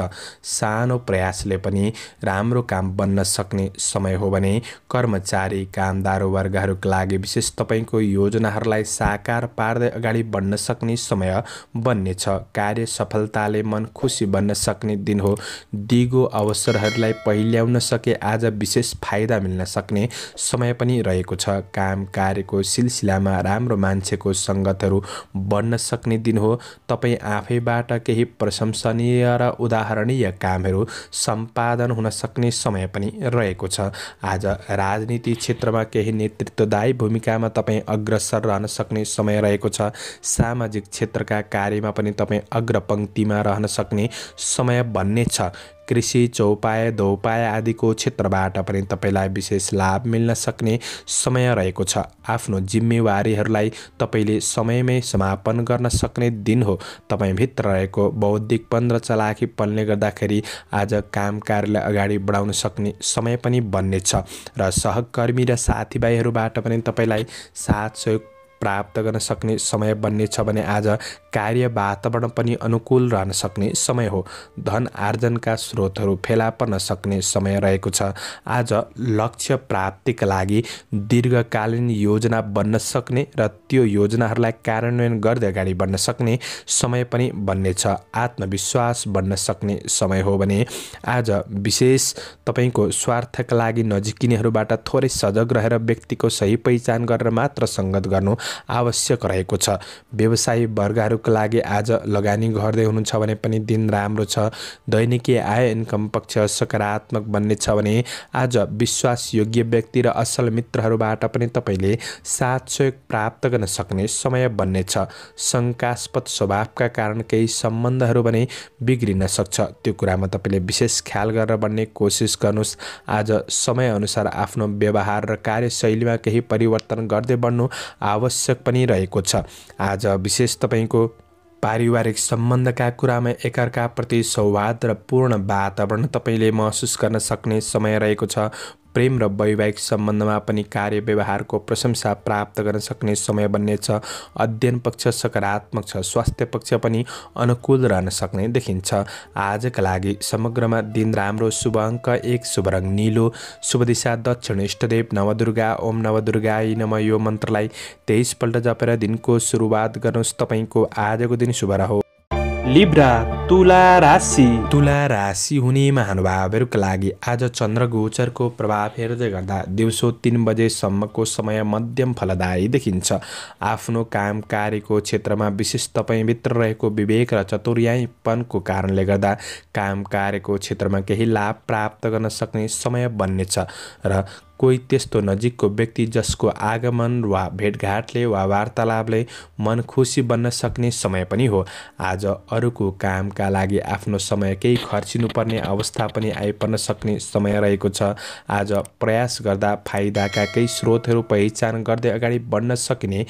सानो प्रयासले पनि राम्रो काम बन्न सक्ने समय हो भने कर्मचारी कामदार वर्गहरूको लागि विशेष तपाईँको योजनाहरूलाई साकार पार्दै अगाडि बढ्न सक्ने समय समय बन्नेछ कार्य सफलताले मन खुसी बन्न सक्ने दिन हो दिगो अवसरहरूलाई पहिल्याउन सके आज विशेष फाइदा मिल्न सक्ने समय पनि रहेको छ काम कार्यको सिलसिलामा राम्रो मान्छेको सङ्गतहरू बन्न सक्ने दिन हो तपाईँ आफैबाट केही प्रशंसनीय र उदाहरणीय कामहरू सम्पादन हुन सक्ने समय पनि रहेको छ आज राजनीति क्षेत्रमा केही नेतृत्वदायी भूमिकामा तपाईँ अग्रसर रहन सक्ने समय रहेको छ सामाजिक क्षेत्र क्षेत्रका कार्यमा पनि तपाईँ अग्रपङ्क्तिमा रहन सक्ने समय भन्ने छ कृषि चौपाय धौपाय आदिको क्षेत्रबाट पनि तपाईँलाई विशेष लाभ मिल्न सक्ने समय रहेको छ आफ्नो जिम्मेवारीहरूलाई तपाईँले समयमै समापन गर्न सक्ने दिन हो तपाईँभित्र रहेको बौद्धिक पन्ध्र चलाखीपनले गर्दाखेरि आज काम कार्यलाई अगाडि बढाउन सक्ने समय पनि बन्नेछ र सहकर्मी र साथीभाइहरूबाट पनि तपाईँलाई साथ सहयोग प्राप्त गर्न सक्ने समय बन्नेछ भने आज कार्य वातावरण पनि अनुकूल रहन सक्ने समय हो धन आर्जनका स्रोतहरू फेला पर्न सक्ने समय रहेको छ आज लक्ष्य प्राप्तिका लागि दीर्घकालीन योजना बन्न सक्ने र त्यो योजनाहरूलाई कार्यान्वयन गर्दै अगाडि बढ्न सक्ने समय पनि बन्नेछ आत्मविश्वास बन्न सक्ने समय हो भने आज विशेष तपाईँको स्वार्थका लागि नजिकिनेहरूबाट थोरै सजग रहेर व्यक्तिको सही पहिचान गरेर मात्र सङ्गत गर्नु आवश्यक रहेको छ व्यवसायी वर्गहरू व्यापारको लागि आज लगानी गर्दै हुनुहुन्छ भने पनि दिन राम्रो छ दैनिकी आय इन्कम पक्ष सकारात्मक बन्ने छ भने आज विश्वासयोग्य व्यक्ति र असल मित्रहरूबाट पनि तपाईँले साथ सहयोग प्राप्त गर्न सक्ने समय बन्नेछ शङ्कास्पद स्वभावका कारण केही सम्बन्धहरू भने बिग्रिन सक्छ त्यो कुरामा तपाईँले विशेष ख्याल गरेर बन्ने कोसिस गर्नुहोस् आज समयअनुसार आफ्नो व्यवहार र कार्यशैलीमा केही परिवर्तन गर्दै बढ्नु आवश्यक पनि रहेको छ आज विशेष तपाईँको पारिवारिक सम्बन्धका कुरामा एकअर्काप्रति सौवाद र पूर्ण वातावरण तपाईँले महसुस गर्न सक्ने समय रहेको छ प्रेम र वैवाहिक सम्बन्धमा पनि कार्य व्यवहारको प्रशंसा प्राप्त गर्न सक्ने समय बन्नेछ अध्ययन पक्ष सकारात्मक छ स्वास्थ्य पक्ष पनि अनुकूल रहन सक्ने देखिन्छ आजका लागि समग्रमा दिन राम्रो शुभ अङ्क एक शुभ रङ निलो शुभ दिशा दक्षिण इष्टदेव नवदुर्गा ओम नवदुर्गा नम यो मन्त्रलाई तेइसपल्ट जपेर दिनको सुरुवात गर्नुहोस् तपाईँको आजको दिन शुभ रहोस् लिब्रा तुला राशि तुला राशि हुने महानुभावहरूका लागि आज चन्द्र गोचरको प्रभाव हेर्दै गर्दा दिउँसो तिन बजेसम्मको समय मध्यम फलदायी देखिन्छ आफ्नो काम कार्यको क्षेत्रमा विशेष तपाईँभित्र रहेको विवेक र चतुर्याइपनको कारणले गर्दा काम कार्यको क्षेत्रमा केही लाभ प्राप्त गर्न सक्ने समय बन्नेछ र कोही त्यस्तो नजिकको व्यक्ति जसको आगमन वा भेटघाटले वा वार्तालापले मन खुसी बन्न सक्ने समय पनि हो आज अरूको कामका लागि आफ्नो समय केही खर्चिनुपर्ने अवस्था पनि आइपर्न सक्ने समय रहेको छ आज प्रयास गर्दा फाइदाका केही स्रोतहरू पहिचान गर्दै अगाडि बढ्न सकिने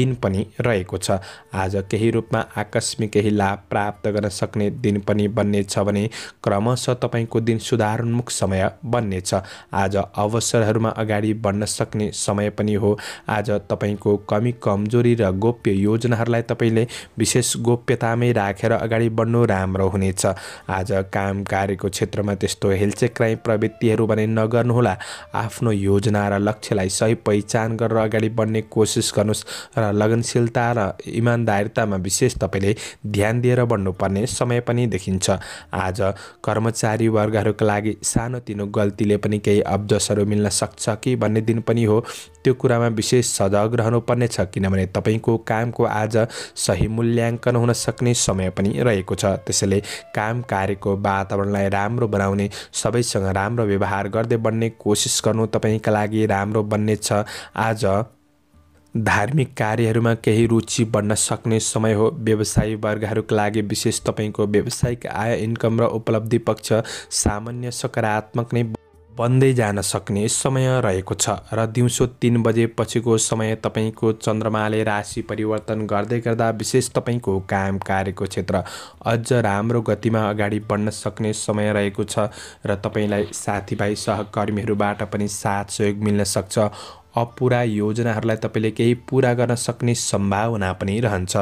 दिन पनि रहेको छ आज केही रूपमा आकस्मिक केही लाभ प्राप्त गर्न सक्ने दिन पनि बन्नेछ भने क्रमशः तपाईँको दिन सुधारोन्मुख समय बन्नेछ आज अवसर कुराहरूमा अगाडि बढ्न सक्ने समय पनि हो आज तपाईँको कमी कमजोरी र गोप्य योजनाहरूलाई तपाईँले विशेष गोप्यतामै राखेर अगाडि बढ्नु राम्रो हुनेछ आज काम कार्यको क्षेत्रमा त्यस्तो हेलचेक्राई प्रवृत्तिहरू भने नगर्नुहोला आफ्नो योजना र लक्ष्यलाई सही पहिचान गरेर अगाडि बढ्ने कोसिस गर्नुहोस् र लगनशीलता र इमान्दारितामा विशेष तपाईँले ध्यान दिएर बढ्नुपर्ने समय पनि देखिन्छ आज कर्मचारी वर्गहरूका लागि सानोतिनो गल्तीले पनि केही अब्जसहरू मिल्न सक्छ कि भन्ने दिन पनि हो त्यो कुरामा विशेष सजग रहनुपर्ने छ किनभने तपाईँको कामको आज सही मूल्याङ्कन हुन सक्ने समय पनि रहेको छ त्यसैले काम कार्यको वातावरणलाई राम्रो बनाउने सबैसँग राम्रो व्यवहार गर्दै बन्ने कोसिस गर्नु तपाईँका लागि राम्रो बन्नेछ आज धार्मिक कार्यहरूमा केही रुचि बढ्न सक्ने समय हो व्यवसायी वर्गहरूका लागि विशेष तपाईँको व्यावसायिक आय इन्कम र उपलब्धि पक्ष सामान्य सकारात्मक नै बन्दै जान सक्ने समय रहेको छ र दिउँसो तिन बजेपछिको समय तपाईँको चन्द्रमाले राशि परिवर्तन गर्दै गर्दा विशेष तपाईँको काम कार्यको क्षेत्र अझ राम्रो गतिमा अगाडि बढ्न सक्ने समय रहेको छ र तपाईँलाई साथीभाइ सहकर्मीहरूबाट पनि साथ सहयोग मिल्न सक्छ अपुरा योजनाहरूलाई तपाईँले केही पुरा गर्न सक्ने सम्भावना पनि रहन्छ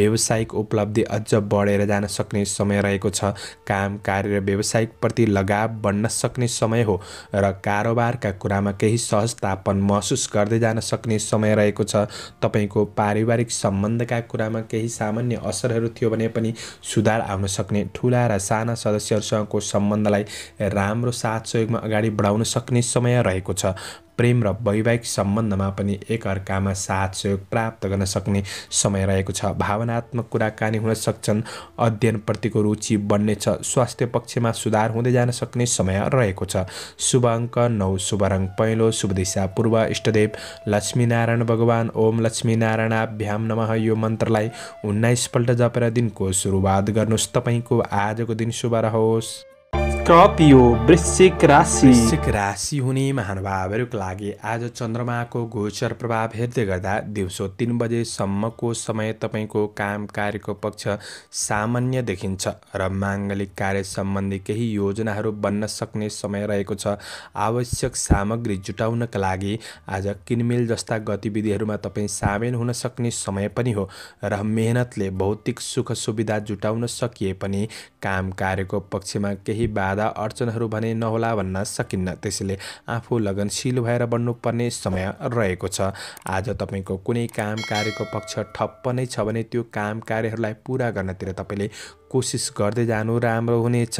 व्यावसायिक उपलब्धि अझ बढेर जान सक्ने समय रहेको छ काम कार्य र व्यावसायिकप्रति लगाव बढ्न सक्ने समय हो र कारोबारका कुरामा केही सहजतापन महसुस गर्दै जान सक्ने समय रहेको छ तपाईँको पारिवारिक सम्बन्धका कुरामा केही सामान्य असरहरू थियो भने पनि सुधार आउन सक्ने ठुला र साना सदस्यहरूसँगको सम्बन्धलाई राम्रो साथ सहयोगमा अगाडि बढाउन सक्ने समय रहेको छ प्रेम र वैवाहिक सम्बन्धमा पनि एकअर्कामा साथ सहयोग प्राप्त गर्न सक्ने समय रहेको छ भावनात्मक कुराकानी हुन सक्छन् अध्ययनप्रतिको रुचि बन्नेछ स्वास्थ्य पक्षमा सुधार हुँदै जान सक्ने समय रहेको छ शुभ अङ्क नौ शुभ रङ पहेँलो शुभ दिशा पूर्व इष्टदेव लक्ष्मीनारायण भगवान् ओम लक्ष्मीनारायणाभ्याम नमः यो मन्त्रलाई उन्नाइसपल्ट जपेर दिनको सुरुवात गर्नुहोस् तपाईँको आजको दिन शुभ रहोस् स्कर्पियो वृश्चिक राशि वृश्चिक राशि हुने महानुभावहरूको लागि आज चन्द्रमाको गोचर प्रभाव हेर्दै गर्दा दिउँसो तिन बजेसम्मको समय तपाईँको काम कार्यको पक्ष सामान्य देखिन्छ र माङ्गलिक कार्य सम्बन्धी केही योजनाहरू बन्न सक्ने समय रहेको छ आवश्यक सामग्री जुटाउनका लागि आज किनमेल जस्ता गतिविधिहरूमा तपाईँ सामेल हुन सक्ने समय पनि हो र मेहनतले भौतिक सुख सुविधा जुटाउन सकिए पनि काम कार्यको पक्षमा केही बाधा ज्यादा अडचनहरू भने नहोला भन्न सकिन्न त्यसैले आफू लगनशील भएर बन्नुपर्ने समय रहेको छ आज तपाईँको कुनै काम कार्यको पक्ष ठप्प नै छ भने त्यो काम कार्यहरूलाई पुरा गर्नतिर तपाईँले कोसिस गर्दै जानु राम्रो हुनेछ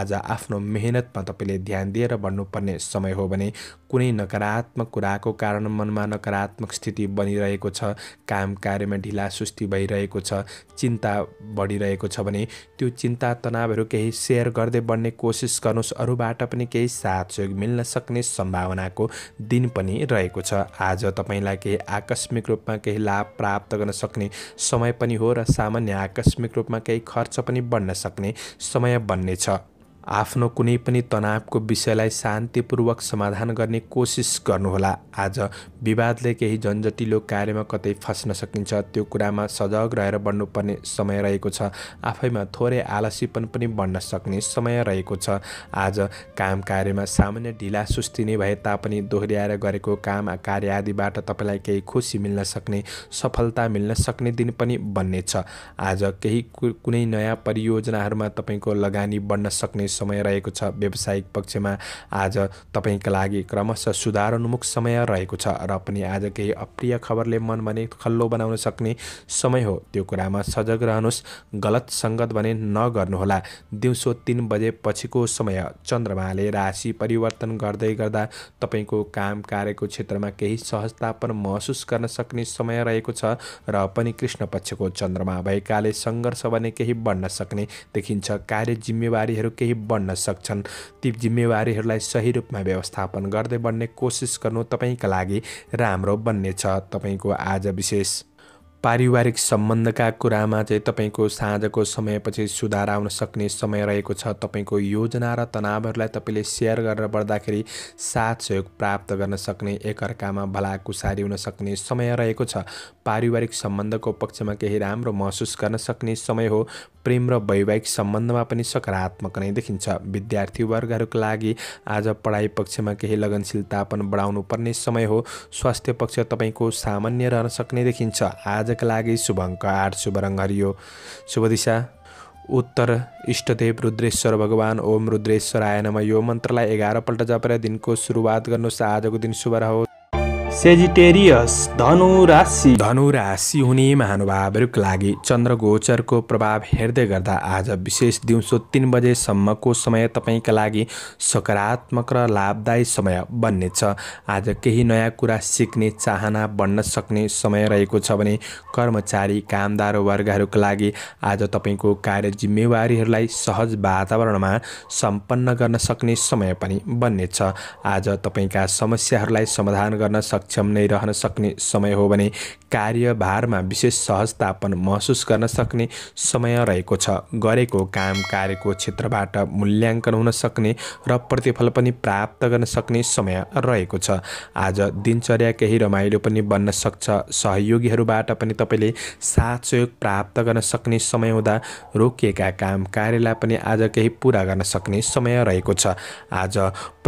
आज आफ्नो मेहनतमा तपाईँले ध्यान दिएर बढ्नुपर्ने समय हो भने कुनै नकारात्मक कुराको कारण मनमा नकारात्मक स्थिति बनिरहेको छ काम कार्यमा ढिला सुस्ती भइरहेको छ चिन्ता बढिरहेको छ भने त्यो चिन्ता तनावहरू केही सेयर गर्दै बढ्ने कोसिस गर्नुहोस् अरूबाट पनि केही साथ सहयोग मिल्न सक्ने सम्भावनाको दिन पनि रहेको छ आज तपाईँलाई केही आकस्मिक रूपमा केही लाभ प्राप्त गर्न सक्ने समय पनि हो र सामान्य आकस्मिक रूपमा केही खर्च पनि बढ्न सक्ने समय बन्नेछ आफ्नो कुनै पनि तनावको विषयलाई शान्तिपूर्वक समाधान गर्ने कोसिस गर्नुहोला आज विवादले केही झन्झटिलो कार्यमा कतै फस्न सकिन्छ त्यो कुरामा सजग रहेर बढ्नुपर्ने समय रहेको छ आफैमा थोरै आलसीपन पनि बढ्न सक्ने समय रहेको छ आज काम कार्यमा सामान्य ढिला सुस्ती नै भए तापनि दोहोऱ्याएर गरेको काम कार्य आदिबाट तपाईँलाई केही खुसी मिल्न सक्ने सफलता मिल्न सक्ने दिन पनि बन्नेछ आज केही कुनै नयाँ परियोजनाहरूमा तपाईँको लगानी बढ्न सक्ने समय रहेको छ व्यावसायिक पक्षमा आज तपाईँका लागि क्रमशः सुधारोन्मुख समय रहेको छ र पनि आज केही अप्रिय खबरले मन भने खल्लो बनाउन सक्ने समय हो त्यो कुरामा सजग रहनुहोस् गलत सङ्गत भने नगर्नुहोला दिउँसो तिन बजेपछिको समय चन्द्रमाले राशि परिवर्तन गर्दै गर्दा तपाईँको काम कार्यको क्षेत्रमा केही सहजतापन महसुस गर्न सक्ने समय रहेको छ र पनि कृष्ण पक्षको चन्द्रमा भएकाले सङ्घर्ष भने केही बढ्न सक्ने देखिन्छ कार्य जिम्मेवारीहरू केही बन्न सक्छन् ती जिम्मेवारीहरूलाई सही रूपमा व्यवस्थापन गर्दै बन्ने कोसिस गर्नु तपाईँका लागि राम्रो बन्नेछ तपाईँको आज विशेष पारिवारिक सम्बन्धका कुरामा चाहिँ तपाईँको साँझको समयपछि सुधार आउन सक्ने समय रहेको छ तपाईँको योजना र तनावहरूलाई तपाईँले सेयर गरेर बढ्दाखेरि साथ सहयोग प्राप्त गर्न सक्ने एकअर्कामा भलाकुसारी हुन सक्ने समय रहेको छ पारिवारिक सम्बन्धको पक्षमा केही राम्रो महसुस गर्न सक्ने समय हो प्रेम र वैवाहिक सम्बन्धमा पनि सकारात्मक नै देखिन्छ विद्यार्थीवर्गहरूको लागि आज पढाइ पक्षमा केही लगनशीलता पनि बढाउनु पर्ने समय हो स्वास्थ्य पक्ष तपाईँको सामान्य रहन सक्ने देखिन्छ आजका लागि शुभङ्क अङ्क आठ शुभ रङ हरियो शुभ दिशा उत्तर इष्टदेव रुद्रेश्वर भगवान् ओम रुद्रेश्वराय नम यो मन्त्रलाई एघारपल्ट जपेर दिनको सुरुवात गर्नुहोस् आजको दिन शुभ रहोस् सेजिटेरियस धनु राशि धनु राशि हुने महानुभावहरूको लागि चन्द्र गोचरको प्रभाव हेर्दै गर्दा आज विशेष दिउँसो तिन बजेसम्मको समय तपाईँका लागि सकारात्मक र लाभदायी समय बन्नेछ आज केही नयाँ कुरा सिक्ने चाहना बन्न सक्ने समय रहेको छ भने कर्मचारी कामदार वर्गहरूका लागि आज तपाईँको कार्य जिम्मेवारीहरूलाई सहज वातावरणमा सम्पन्न गर्न सक्ने समय पनि बन्नेछ आज तपाईँका समस्याहरूलाई समाधान गर्न सक् सक्षम नै रहन सक्ने समय हो भने कार्यभारमा विशेष सहजतापन महसुस गर्न सक्ने समय रहेको छ गरेको काम कार्यको क्षेत्रबाट मूल्याङ्कन हुन सक्ने र प्रतिफल पनि प्राप्त गर्न सक्ने समय रहेको छ आज दिनचर्या केही रमाइलो पनि बन्न सक्छ सहयोगीहरूबाट पनि तपाईँले साथ सहयोग प्राप्त गर्न सक्ने समय हुँदा रोकिएका काम कार्यलाई पनि आज केही पुरा गर्न सक्ने समय रहेको छ आज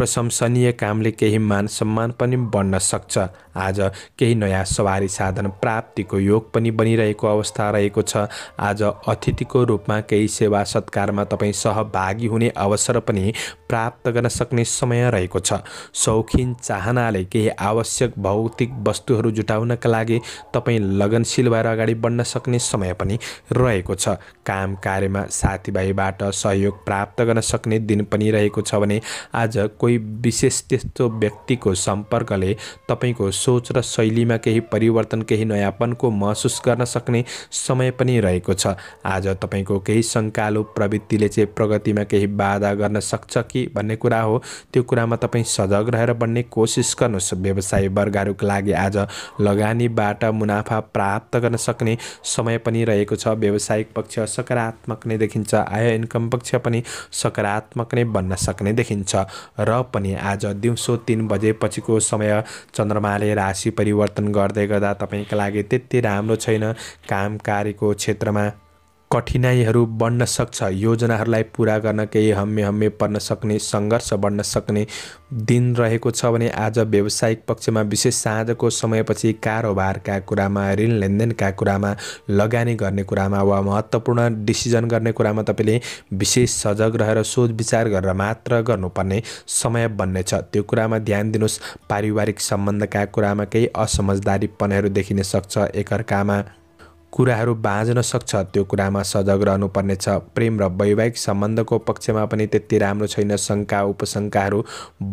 प्रशंसनीय कामले केही मान सम्मान पनि बढ्न सक्छ 자 आज केही नयाँ सवारी साधन प्राप्तिको योग पनि बनिरहेको अवस्था रहेको छ आज अतिथिको रूपमा केही सेवा सत्कारमा तपाईँ सहभागी हुने अवसर पनि प्राप्त गर्न सक्ने समय रहेको छ शौखिन चाहनाले केही आवश्यक भौतिक वस्तुहरू जुटाउनका लागि तपाईँ लगनशील भएर अगाडि बढ्न सक्ने समय पनि रहेको छ काम कार्यमा साथीभाइबाट सहयोग प्राप्त गर्न सक्ने दिन पनि रहेको छ भने आज कोही विशेष त्यस्तो व्यक्तिको सम्पर्कले तपाईँको सोच र शैलीमा केही परिवर्तन केही नयाँपनको महसुस गर्न सक्ने समय पनि रहेको छ आज तपाईँको केही सङ्कालो प्रवृत्तिले चाहिँ प्रगतिमा केही बाधा गर्न सक्छ कि भन्ने कुरा हो त्यो कुरामा तपाईँ सजग रहेर बन्ने कोसिस गर्नुहोस् व्यवसाय वर्गहरूको लागि आज लगानीबाट मुनाफा प्राप्त गर्न सक्ने समय पनि रहेको छ व्यावसायिक पक्ष सकारात्मक नै देखिन्छ आय इन्कम पक्ष पनि सकारात्मक नै बन्न सक्ने देखिन्छ र पनि आज दिउँसो तिन बजेपछिको समय चन्द्रमाले राशि परिवर्तन गर्दै गर्दा तपाईँका लागि त्यति राम्रो छैन काम कार्यको क्षेत्रमा कठिनाइहरू बढ्न सक्छ योजनाहरूलाई पुरा गर्न केही हम्मे हम्मे पर्न सक्ने सङ्घर्ष बढ्न सक्ने दिन रहेको छ भने आज व्यावसायिक पक्षमा विशेष साँझको समयपछि कारोबारका कुरामा ऋण लेनदेनका कुरामा लगानी गर्ने कुरामा वा महत्त्वपूर्ण डिसिजन गर्ने कुरामा तपाईँले विशेष सजग रहेर सोच विचार गरेर मात्र गर्नुपर्ने समय बन्नेछ त्यो कुरामा ध्यान दिनुहोस् पारिवारिक सम्बन्धका कुरामा केही असमझदारीपनहरू देखिन सक्छ एकअर्कामा कुराहरू बाँझ्न सक्छ त्यो कुरामा सजग रहनुपर्नेछ प्रेम र वैवाहिक सम्बन्धको पक्षमा पनि त्यति राम्रो छैन शङ्का उपशङ्काहरू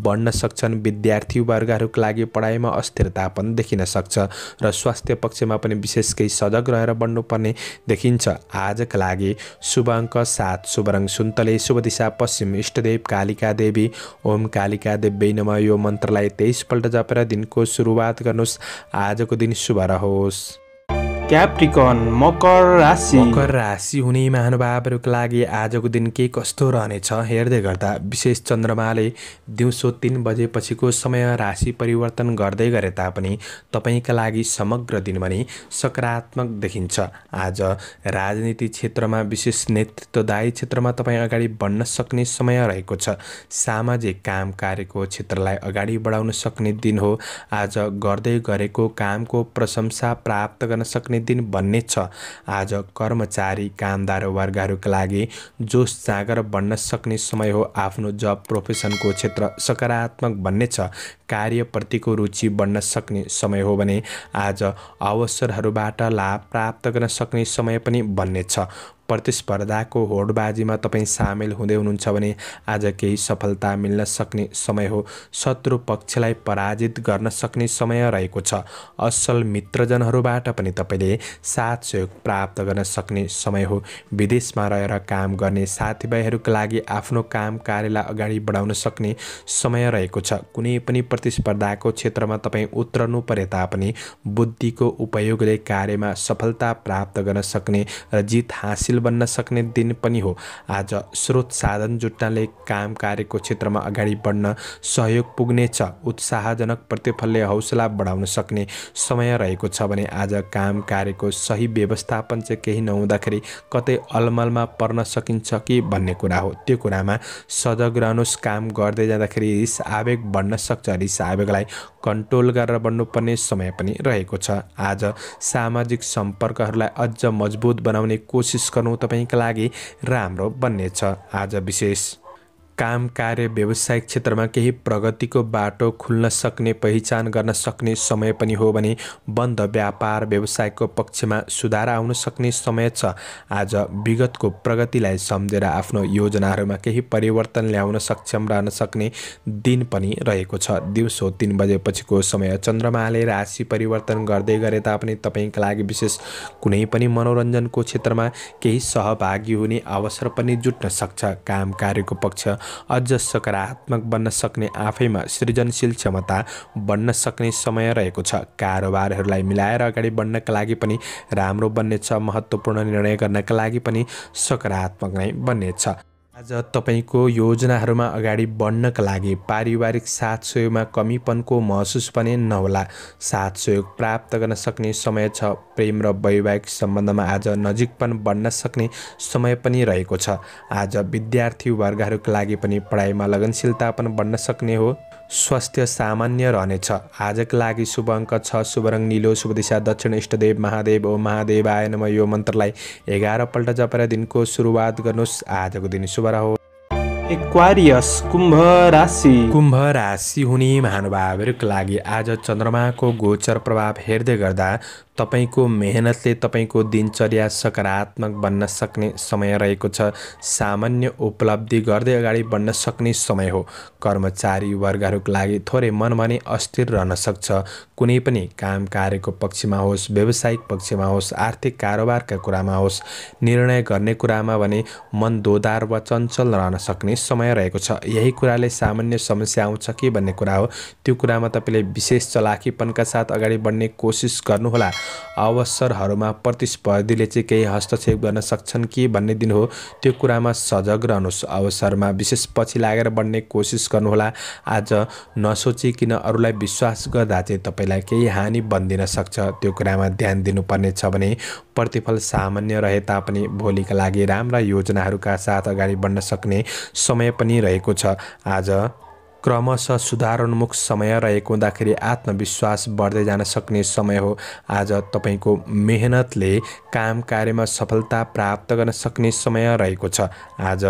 बढ्न सक्छन् विद्यार्थी वर्गहरूको लागि पढाइमा अस्थिरता पनि देखिन सक्छ र स्वास्थ्य पक्षमा पनि विशेष केही सजग रहेर बढ्नुपर्ने देखिन्छ आजका लागि शुभ अङ्क सात शुभ रङ सुन्तले शुभ दिशा पश्चिम इष्टदेव कालिका देवी ओम कालिका देवी नम यो मन्त्रलाई तेइसपल्ट जपेर दिनको सुरुवात गर्नुहोस् आजको दिन शुभ रहोस् क्याप्टिकन मकर राशि मकर राशि हुने महानुभावहरूको लागि आजको दिन के कस्तो रहनेछ हेर्दै गर्दा विशेष चन्द्रमाले दिउँसो तिन बजेपछिको समय राशि परिवर्तन गर्दै गरे तापनि तपाईँका लागि समग्र दिन भने सकारात्मक देखिन्छ आज राजनीति क्षेत्रमा विशेष नेतृत्वदायी क्षेत्रमा तपाईँ अगाडि बढ्न सक्ने समय रहेको छ सामाजिक काम कार्यको क्षेत्रलाई अगाडि बढाउन सक्ने दिन हो आज गर्दै गरेको कामको प्रशंसा प्राप्त गर्न सक्ने गर्ने दिन बन्ने छ आज कर्मचारी कामदार वर्गहरूका लागि जोस जाँगर बन्न सक्ने समय हो आफ्नो जब प्रोफेसनको क्षेत्र सकारात्मक बन्ने छ कार्यप्रतिको रुचि बन्न सक्ने समय हो भने आज अवसरहरूबाट लाभ प्राप्त गर्न सक्ने समय पनि बन्ने छ प्रतिस्पर्धाको होडबाजीमा तपाईँ सामेल हुँदै हुनुहुन्छ भने आज केही सफलता मिल्न सक्ने समय हो शत्रु पक्षलाई पराजित गर्न सक्ने समय रहेको छ असल मित्रजनहरूबाट पनि तपाईँले साथ सहयोग प्राप्त गर्न सक्ने समय हो विदेशमा रहेर काम गर्ने साथीभाइहरूका लागि आफ्नो काम कार्यलाई अगाडि बढाउन सक्ने समय रहेको छ कुनै पनि प्रतिस्पर्धाको क्षेत्रमा तपाईँ उत्रनु परे तापनि बुद्धिको उपयोगले कार्यमा सफलता प्राप्त गर्न सक्ने र जित हासिल बन्न सक्ने दिन पनि हो आज स्रोत साधन जुट्नाले काम कार्यको क्षेत्रमा अगाडि बढ्न सहयोग पुग्नेछ उत्साहजनक प्रतिफलले हौसला बढाउन सक्ने समय रहेको छ भने आज काम कार्यको सही व्यवस्थापन चाहिँ केही नहुँदाखेरि कतै अलमलमा पर्न सकिन्छ कि भन्ने कुरा हो त्यो कुरामा सजग रहनुहोस् काम गर्दै जाँदाखेरि रिस आवेग बढ्न सक्छ रिस आवेगलाई कन्ट्रोल गरेर बढ्नुपर्ने समय पनि रहेको छ आज सामाजिक सम्पर्कहरूलाई अझ मजबुत बनाउने कोसिस गर्नु गर्नु तपाईँका लागि राम्रो बन्नेछ आज विशेष काम कार्य व्यवसायिक क्षेत्रमा केही प्रगतिको बाटो खुल्न सक्ने पहिचान गर्न सक्ने समय पनि हो भने बन्द व्यापार व्यवसायको पक्षमा सुधार आउन सक्ने समय छ आज विगतको प्रगतिलाई सम्झेर आफ्नो योजनाहरूमा केही परिवर्तन ल्याउन सक्षम रहन सक्ने दिन पनि रहेको छ दिउँसो तिन बजेपछिको समय चन्द्रमाले राशि परिवर्तन गर्दै गरे तापनि तपाईँका लागि विशेष कुनै पनि मनोरञ्जनको क्षेत्रमा केही सहभागी हुने अवसर पनि जुट्न सक्छ काम कार्यको पक्ष अझ सकारात्मक बन्न सक्ने आफैमा सृजनशील क्षमता बन्न सक्ने समय रहेको छ कारोबारहरूलाई मिलाएर अगाडि बढ्नका लागि पनि राम्रो बन्नेछ महत्त्वपूर्ण निर्णय गर्नका लागि पनि सकारात्मक नै बन्नेछ आज तपाईँको योजनाहरूमा अगाडि बढ्नका लागि पारिवारिक साथ सहयोगमा कमीपनको महसुस पनि नहोला साथ सहयोग प्राप्त गर्न सक्ने समय छ प्रेम र वैवाहिक सम्बन्धमा आज नजिकपन बढ्न सक्ने समय पनि रहेको छ आज विद्यार्थी लागि पनि पढाइमा लगनशीलता पनि बढ्न सक्ने हो स्वास्थ्य सामान्य रहनेछ आजको लागि शुभ अङ्क छ शुभ रङ निलो शुभ दिशा दक्षिण इष्टदेव महादेव ओ महादेव आएन म यो मन्त्रलाई एघारपल्ट जपेर दिनको सुरुवात गर्नुहोस् आजको दिन शुभ रहो एक्वारियस कुम्भ राशि कुम्भ राशि हुने महानुभावहरूको लागि आज चन्द्रमाको गोचर प्रभाव हेर्दै गर्दा तपाईँको मेहनतले तपाईँको दिनचर्या सकारात्मक बन्न सक्ने समय रहेको छ सामान्य उपलब्धि गर्दै अगाडि बढ्न सक्ने समय हो कर्मचारी वर्गहरूको लागि थोरै मन भने अस्थिर रहन सक्छ कुनै पनि काम कार्यको पक्षमा होस् व्यावसायिक पक्षमा होस् आर्थिक कारोबारका कुरामा होस् निर्णय गर्ने कुरामा भने मन दोदार वा चञ्चल रहन सक्ने समय रहेको छ यही कुराले सामान्य समस्या आउँछ कि भन्ने कुरा हो त्यो कुरामा तपाईँले विशेष चलाखीपनका साथ अगाडि बढ्ने कोसिस गर्नुहोला अवसरहरूमा प्रतिस्पर्धीले चाहिँ केही हस्तक्षेप गर्न सक्छन् कि भन्ने दिन हो त्यो कुरामा सजग रहनुहोस् अवसरमा विशेष पछि लागेर बढ्ने कोसिस गर्नुहोला आज नसोचिकन अरूलाई विश्वास गर्दा चाहिँ तपाईँलाई केही हानि बनिदिन सक्छ त्यो कुरामा ध्यान दिनुपर्ने छ भने प्रतिफल सामान्य रहे तापनि भोलिका लागि राम्रा योजनाहरूका साथ अगाडि बढ्न सक्ने समय पनि रहेको छ आज क्रमशः सुधारोन्मुख समय रहेको हुँदाखेरि आत्मविश्वास बढ्दै जान सक्ने समय हो आज तपाईँको मेहनतले काम कार्यमा सफलता प्राप्त गर्न सक्ने समय रहेको छ आज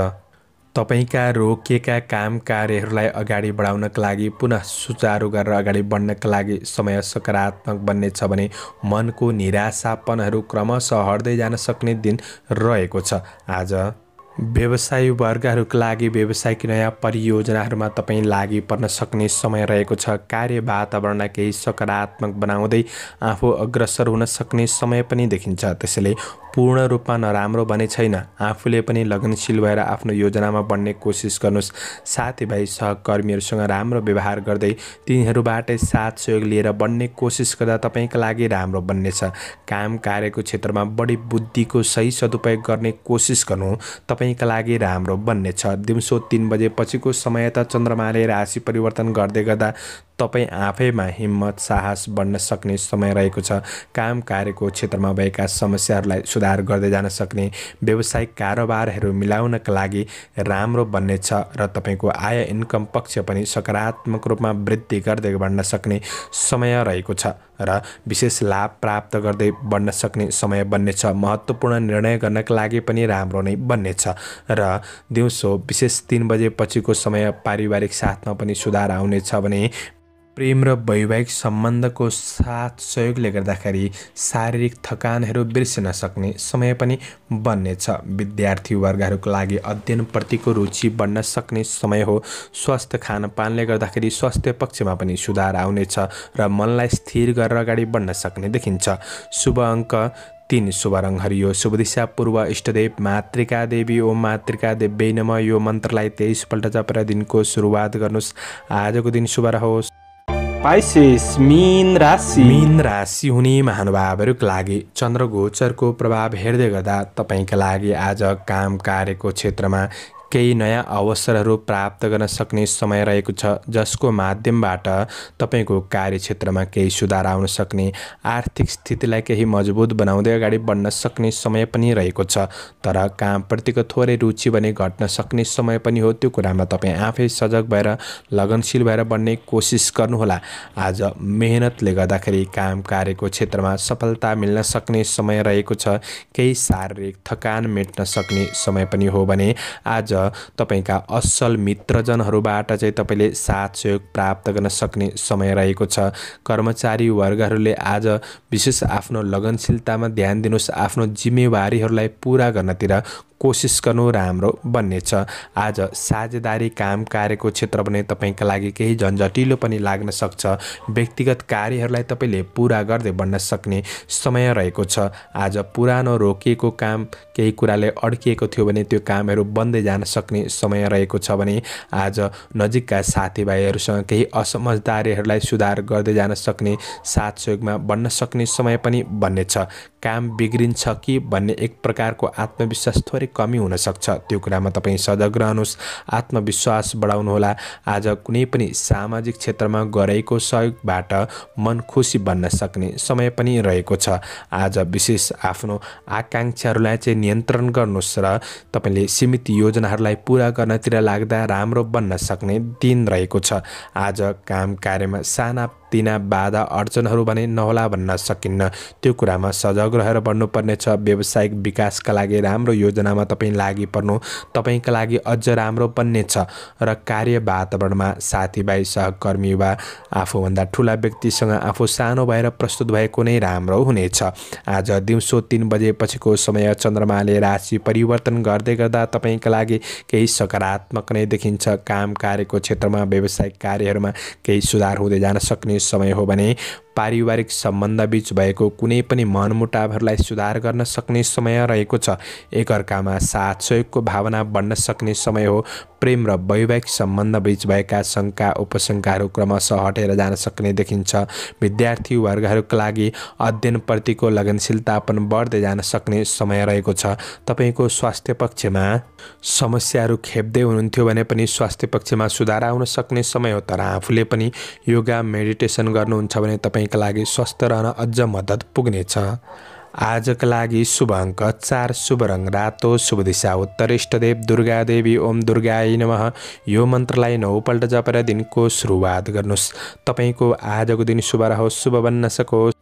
तपाईँका रोकिएका काम कार्यहरूलाई अगाडि बढाउनका लागि पुनः सुचारू गरेर अगाडि बढ्नका लागि समय सकारात्मक बन्नेछ भने मनको निराशापनहरू क्रमशः हट्दै जान सक्ने दिन रहेको छ आज व्यवसाय वर्गहरूको लागि व्यवसायिक नयाँ परियोजनाहरूमा तपाईँ लागि पर्न सक्ने समय रहेको छ कार्य वातावरणलाई केही सकारात्मक बनाउँदै आफू अग्रसर हुन सक्ने समय पनि देखिन्छ त्यसैले पूर्ण रूपमा नराम्रो भने छैन आफूले पनि लगनशील भएर आफ्नो योजनामा बन्ने कोसिस गर्नुहोस् साथीभाइ सहकर्मीहरूसँग राम्रो व्यवहार गर्दै तिनीहरूबाटै साथ सहयोग लिएर बन्ने कोसिस गर्दा तपाईँका लागि राम्रो बन्नेछ काम कार्यको क्षेत्रमा बढी बुद्धिको सही सदुपयोग गर्ने कोसिस गर्नु तपाईँका लागि राम्रो बन्नेछ दिउँसो तिन बजेपछिको समय त चन्द्रमाले राशि परिवर्तन गर्दै गर्दा तपाईँ आफैमा हिम्मत साहस बन्न सक्ने समय रहेको छ काम कार्यको क्षेत्रमा भएका समस्याहरूलाई सुधार सुधार गर्दै जान सक्ने व्यवसायिक कारोबारहरू मिलाउनका लागि राम्रो बन्नेछ र तपाईँको आय इन्कम पक्ष पनि सकारात्मक रूपमा वृद्धि गर्दै बढ्न सक्ने समय रहेको छ र विशेष लाभ प्राप्त गर्दै बढ्न सक्ने समय बन्नेछ महत्त्वपूर्ण निर्णय गर्नका लागि पनि राम्रो नै बन्नेछ र दिउँसो विशेष तिन बजेपछिको समय पारिवारिक साथमा पनि सुधार आउनेछ भने प्रेम र वैवाहिक सम्बन्धको साथ सहयोगले गर्दाखेरि शारीरिक थकानहरू बिर्सिन सक्ने समय पनि बन्नेछ विद्यार्थी वर्गहरूको लागि अध्ययनप्रतिको रुचि बढ्न सक्ने समय हो स्वस्थ खानपानले गर्दाखेरि स्वास्थ्य पक्षमा पनि सुधार आउनेछ र मनलाई स्थिर गरेर अगाडि बढ्न सक्ने देखिन्छ शुभ अङ्क तिन शुभ रङ हरियो शुभ दिशा पूर्व इष्टदेव मातृका देवी ओम मातृका देव्यै नम यो मन्त्रलाई तेइसपल्ट जपेर दिनको सुरुवात गर्नुहोस् आजको दिन शुभ रहोस् पाइसेस मिन राशि मिन राशि हुने महानुभावहरूको लागि चन्द्र गोचरको प्रभाव हेर्दै गर्दा तपाईँका लागि आज काम कार्यको क्षेत्रमा केही नयाँ अवसरहरू प्राप्त गर्न सक्ने समय रहेको छ जसको माध्यमबाट तपाईँको कार्यक्षेत्रमा केही सुधार आउन सक्ने आर्थिक स्थितिलाई केही मजबुत बनाउँदै अगाडि बढ्न सक्ने समय पनि रहेको छ तर कामप्रतिको थोरै रुचि भने घट्न सक्ने समय पनि हो त्यो कुरामा तपाईँ आफै सजग भएर लगनशील भएर बढ्ने कोसिस गर्नुहोला आज मेहनतले गर्दाखेरि काम कार्यको क्षेत्रमा सफलता मिल्न सक्ने समय रहेको छ केही शारीरिक थकान मेट्न सक्ने समय पनि हो भने आज तपाईँका असल मित्रजनहरूबाट चाहिँ तपाईँले साथ सहयोग प्राप्त गर्न सक्ने समय रहेको छ कर्मचारी वर्गहरूले आज विशेष आफ्नो लगनशीलतामा ध्यान दिनुहोस् आफ्नो जिम्मेवारीहरूलाई पुरा गर्नतिर कोसिस गर्नु राम्रो बन्नेछ आज साझेदारी काम कार्यको क्षेत्र भने तपाईँका लागि केही झन्झटिलो पनि लाग्न सक्छ व्यक्तिगत कार्यहरूलाई तपाईँले पुरा गर्दै बन्न सक्ने समय रहेको छ आज पुरानो रोकिएको काम केही कुराले अड्किएको थियो भने त्यो कामहरू बन्दै जान सक्ने समय रहेको छ भने आज नजिकका साथीभाइहरूसँग केही असमझदारीहरूलाई सुधार गर्दै जान सक्ने साथ सहयोगमा बन्न सक्ने समय पनि बन्ने छ काम बिग्रिन्छ कि भन्ने एक प्रकारको आत्मविश्वास थोरै कमी हुनसक्छ त्यो कुरामा तपाईँ सजग रहनुहोस् आत्मविश्वास बढाउनुहोला आज कुनै पनि सामाजिक क्षेत्रमा गरेको सहयोगबाट मन खुसी बन्न सक्ने समय पनि रहेको छ आज विशेष आफ्नो आकाङ्क्षाहरूलाई चाहिँ नियन्त्रण गर्नुहोस् र तपाईँले सीमित योजना इच्छाहरूलाई पुरा गर्नतिर लाग्दा राम्रो बन्न सक्ने दिन रहेको छ आज काम कार्यमा साना तिना बाधा अडचनहरू भने नहोला भन्न सकिन्न त्यो कुरामा सजग रहेर बढ्नुपर्नेछ व्यावसायिक विकासका लागि राम्रो योजनामा तपाईँ लागि पर्नु तपाईँका लागि अझ राम्रो बन्नेछ र कार्य वातावरणमा साथीभाइ सहकर्मी वा आफूभन्दा ठुला व्यक्तिसँग आफू सानो भएर प्रस्तुत भएको नै राम्रो हुनेछ आज दिउँसो तिन बजेपछिको समय चन्द्रमाले राशि परिवर्तन गर्दै गर्दा तपाईँका लागि केही सकारात्मक नै देखिन्छ काम कार्यको क्षेत्रमा व्यावसायिक कार्यहरूमा केही सुधार हुँदै जान सक्ने समय हो भने पारिवारिक सम्बन्धबीच भएको कुनै पनि मनमुटावहरूलाई सुधार गर्न सक्ने समय रहेको छ एकअर्कामा साथ सहयोगको भावना बढ्न सक्ने समय हो प्रेम र वैवाहिक सम्बन्धबीच भएका शङ्का उपशङ्काहरू क्रमशः हटेर जान सक्ने देखिन्छ विद्यार्थी वर्गहरूका लागि अध्ययनप्रतिको पनि बढ्दै जान सक्ने समय रहेको छ तपाईँको स्वास्थ्य पक्षमा समस्याहरू खेप्दै हुनुहुन्थ्यो भने पनि स्वास्थ्य पक्षमा सुधार आउन सक्ने समय हो तर आफूले पनि योगा मेडिटेसन गर्नुहुन्छ भने तपाईँ तपाईँका लागि स्वस्थ रहन अझ मद्दत पुग्नेछ आजका लागि शुभ अङ्क चार शुभ रङ रातो शुभ दिशा उत्तर इष्टदेव दुर्गा देवी ओम दुर्गाय नमः यो मन्त्रलाई नौपल्ट जपेर दिनको सुरुवात गर्नुहोस् तपाईँको आजको दिन शुभ रहोस् शुभ बन्न सकोस्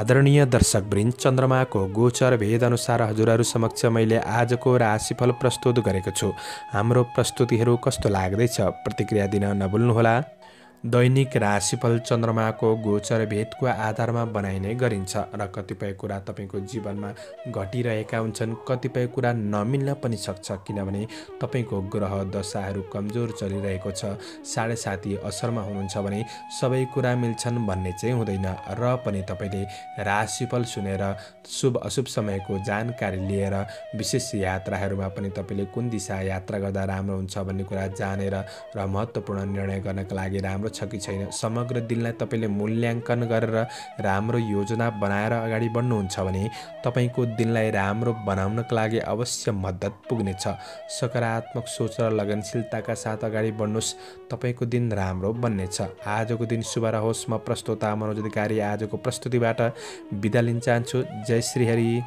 आदरणीय दर्शक वृन्द चन्द्रमाको गोचर भेदअनुसार हजुरहरू समक्ष मैले आजको राशिफल प्रस्तुत गरेको छु हाम्रो प्रस्तुतिहरू कस्तो लाग्दैछ प्रतिक्रिया दिन नभुल्नुहोला दैनिक राशिफल चन्द्रमाको गोचर भेदको आधारमा बनाइने गरिन्छ र कतिपय कुरा तपाईँको जीवनमा घटिरहेका हुन्छन् कतिपय कुरा नमिल्न पनि सक्छ किनभने तपाईँको ग्रह दशाहरू कमजोर चलिरहेको छ साढे साथी असरमा हुनुहुन्छ भने सबै कुरा मिल्छन् भन्ने चाहिँ हुँदैन र पनि तपाईँले राशिफल सुनेर शुभ अशुभ समयको जानकारी लिएर विशेष यात्राहरूमा पनि तपाईँले कुन दिशा यात्रा गर्दा राम्रो हुन्छ भन्ने कुरा जानेर र महत्त्वपूर्ण निर्णय गर्नका लागि राम्रो राम्रो छ कि छैन समग्र दिनलाई तपाईँले मूल्याङ्कन गरेर राम्रो योजना बनाएर अगाडि बढ्नुहुन्छ भने तपाईँको दिनलाई राम्रो बनाउनका लागि अवश्य मद्दत पुग्नेछ सकारात्मक सोच र लगनशीलताका साथ अगाडि बढ्नुहोस् तपाईँको दिन राम्रो बन्नेछ आजको दिन शुभ रहोस् म प्रस्तोता मनोज अधिकारी आजको प्रस्तुतिबाट बिदा लिन चाहन्छु जय श्री हरि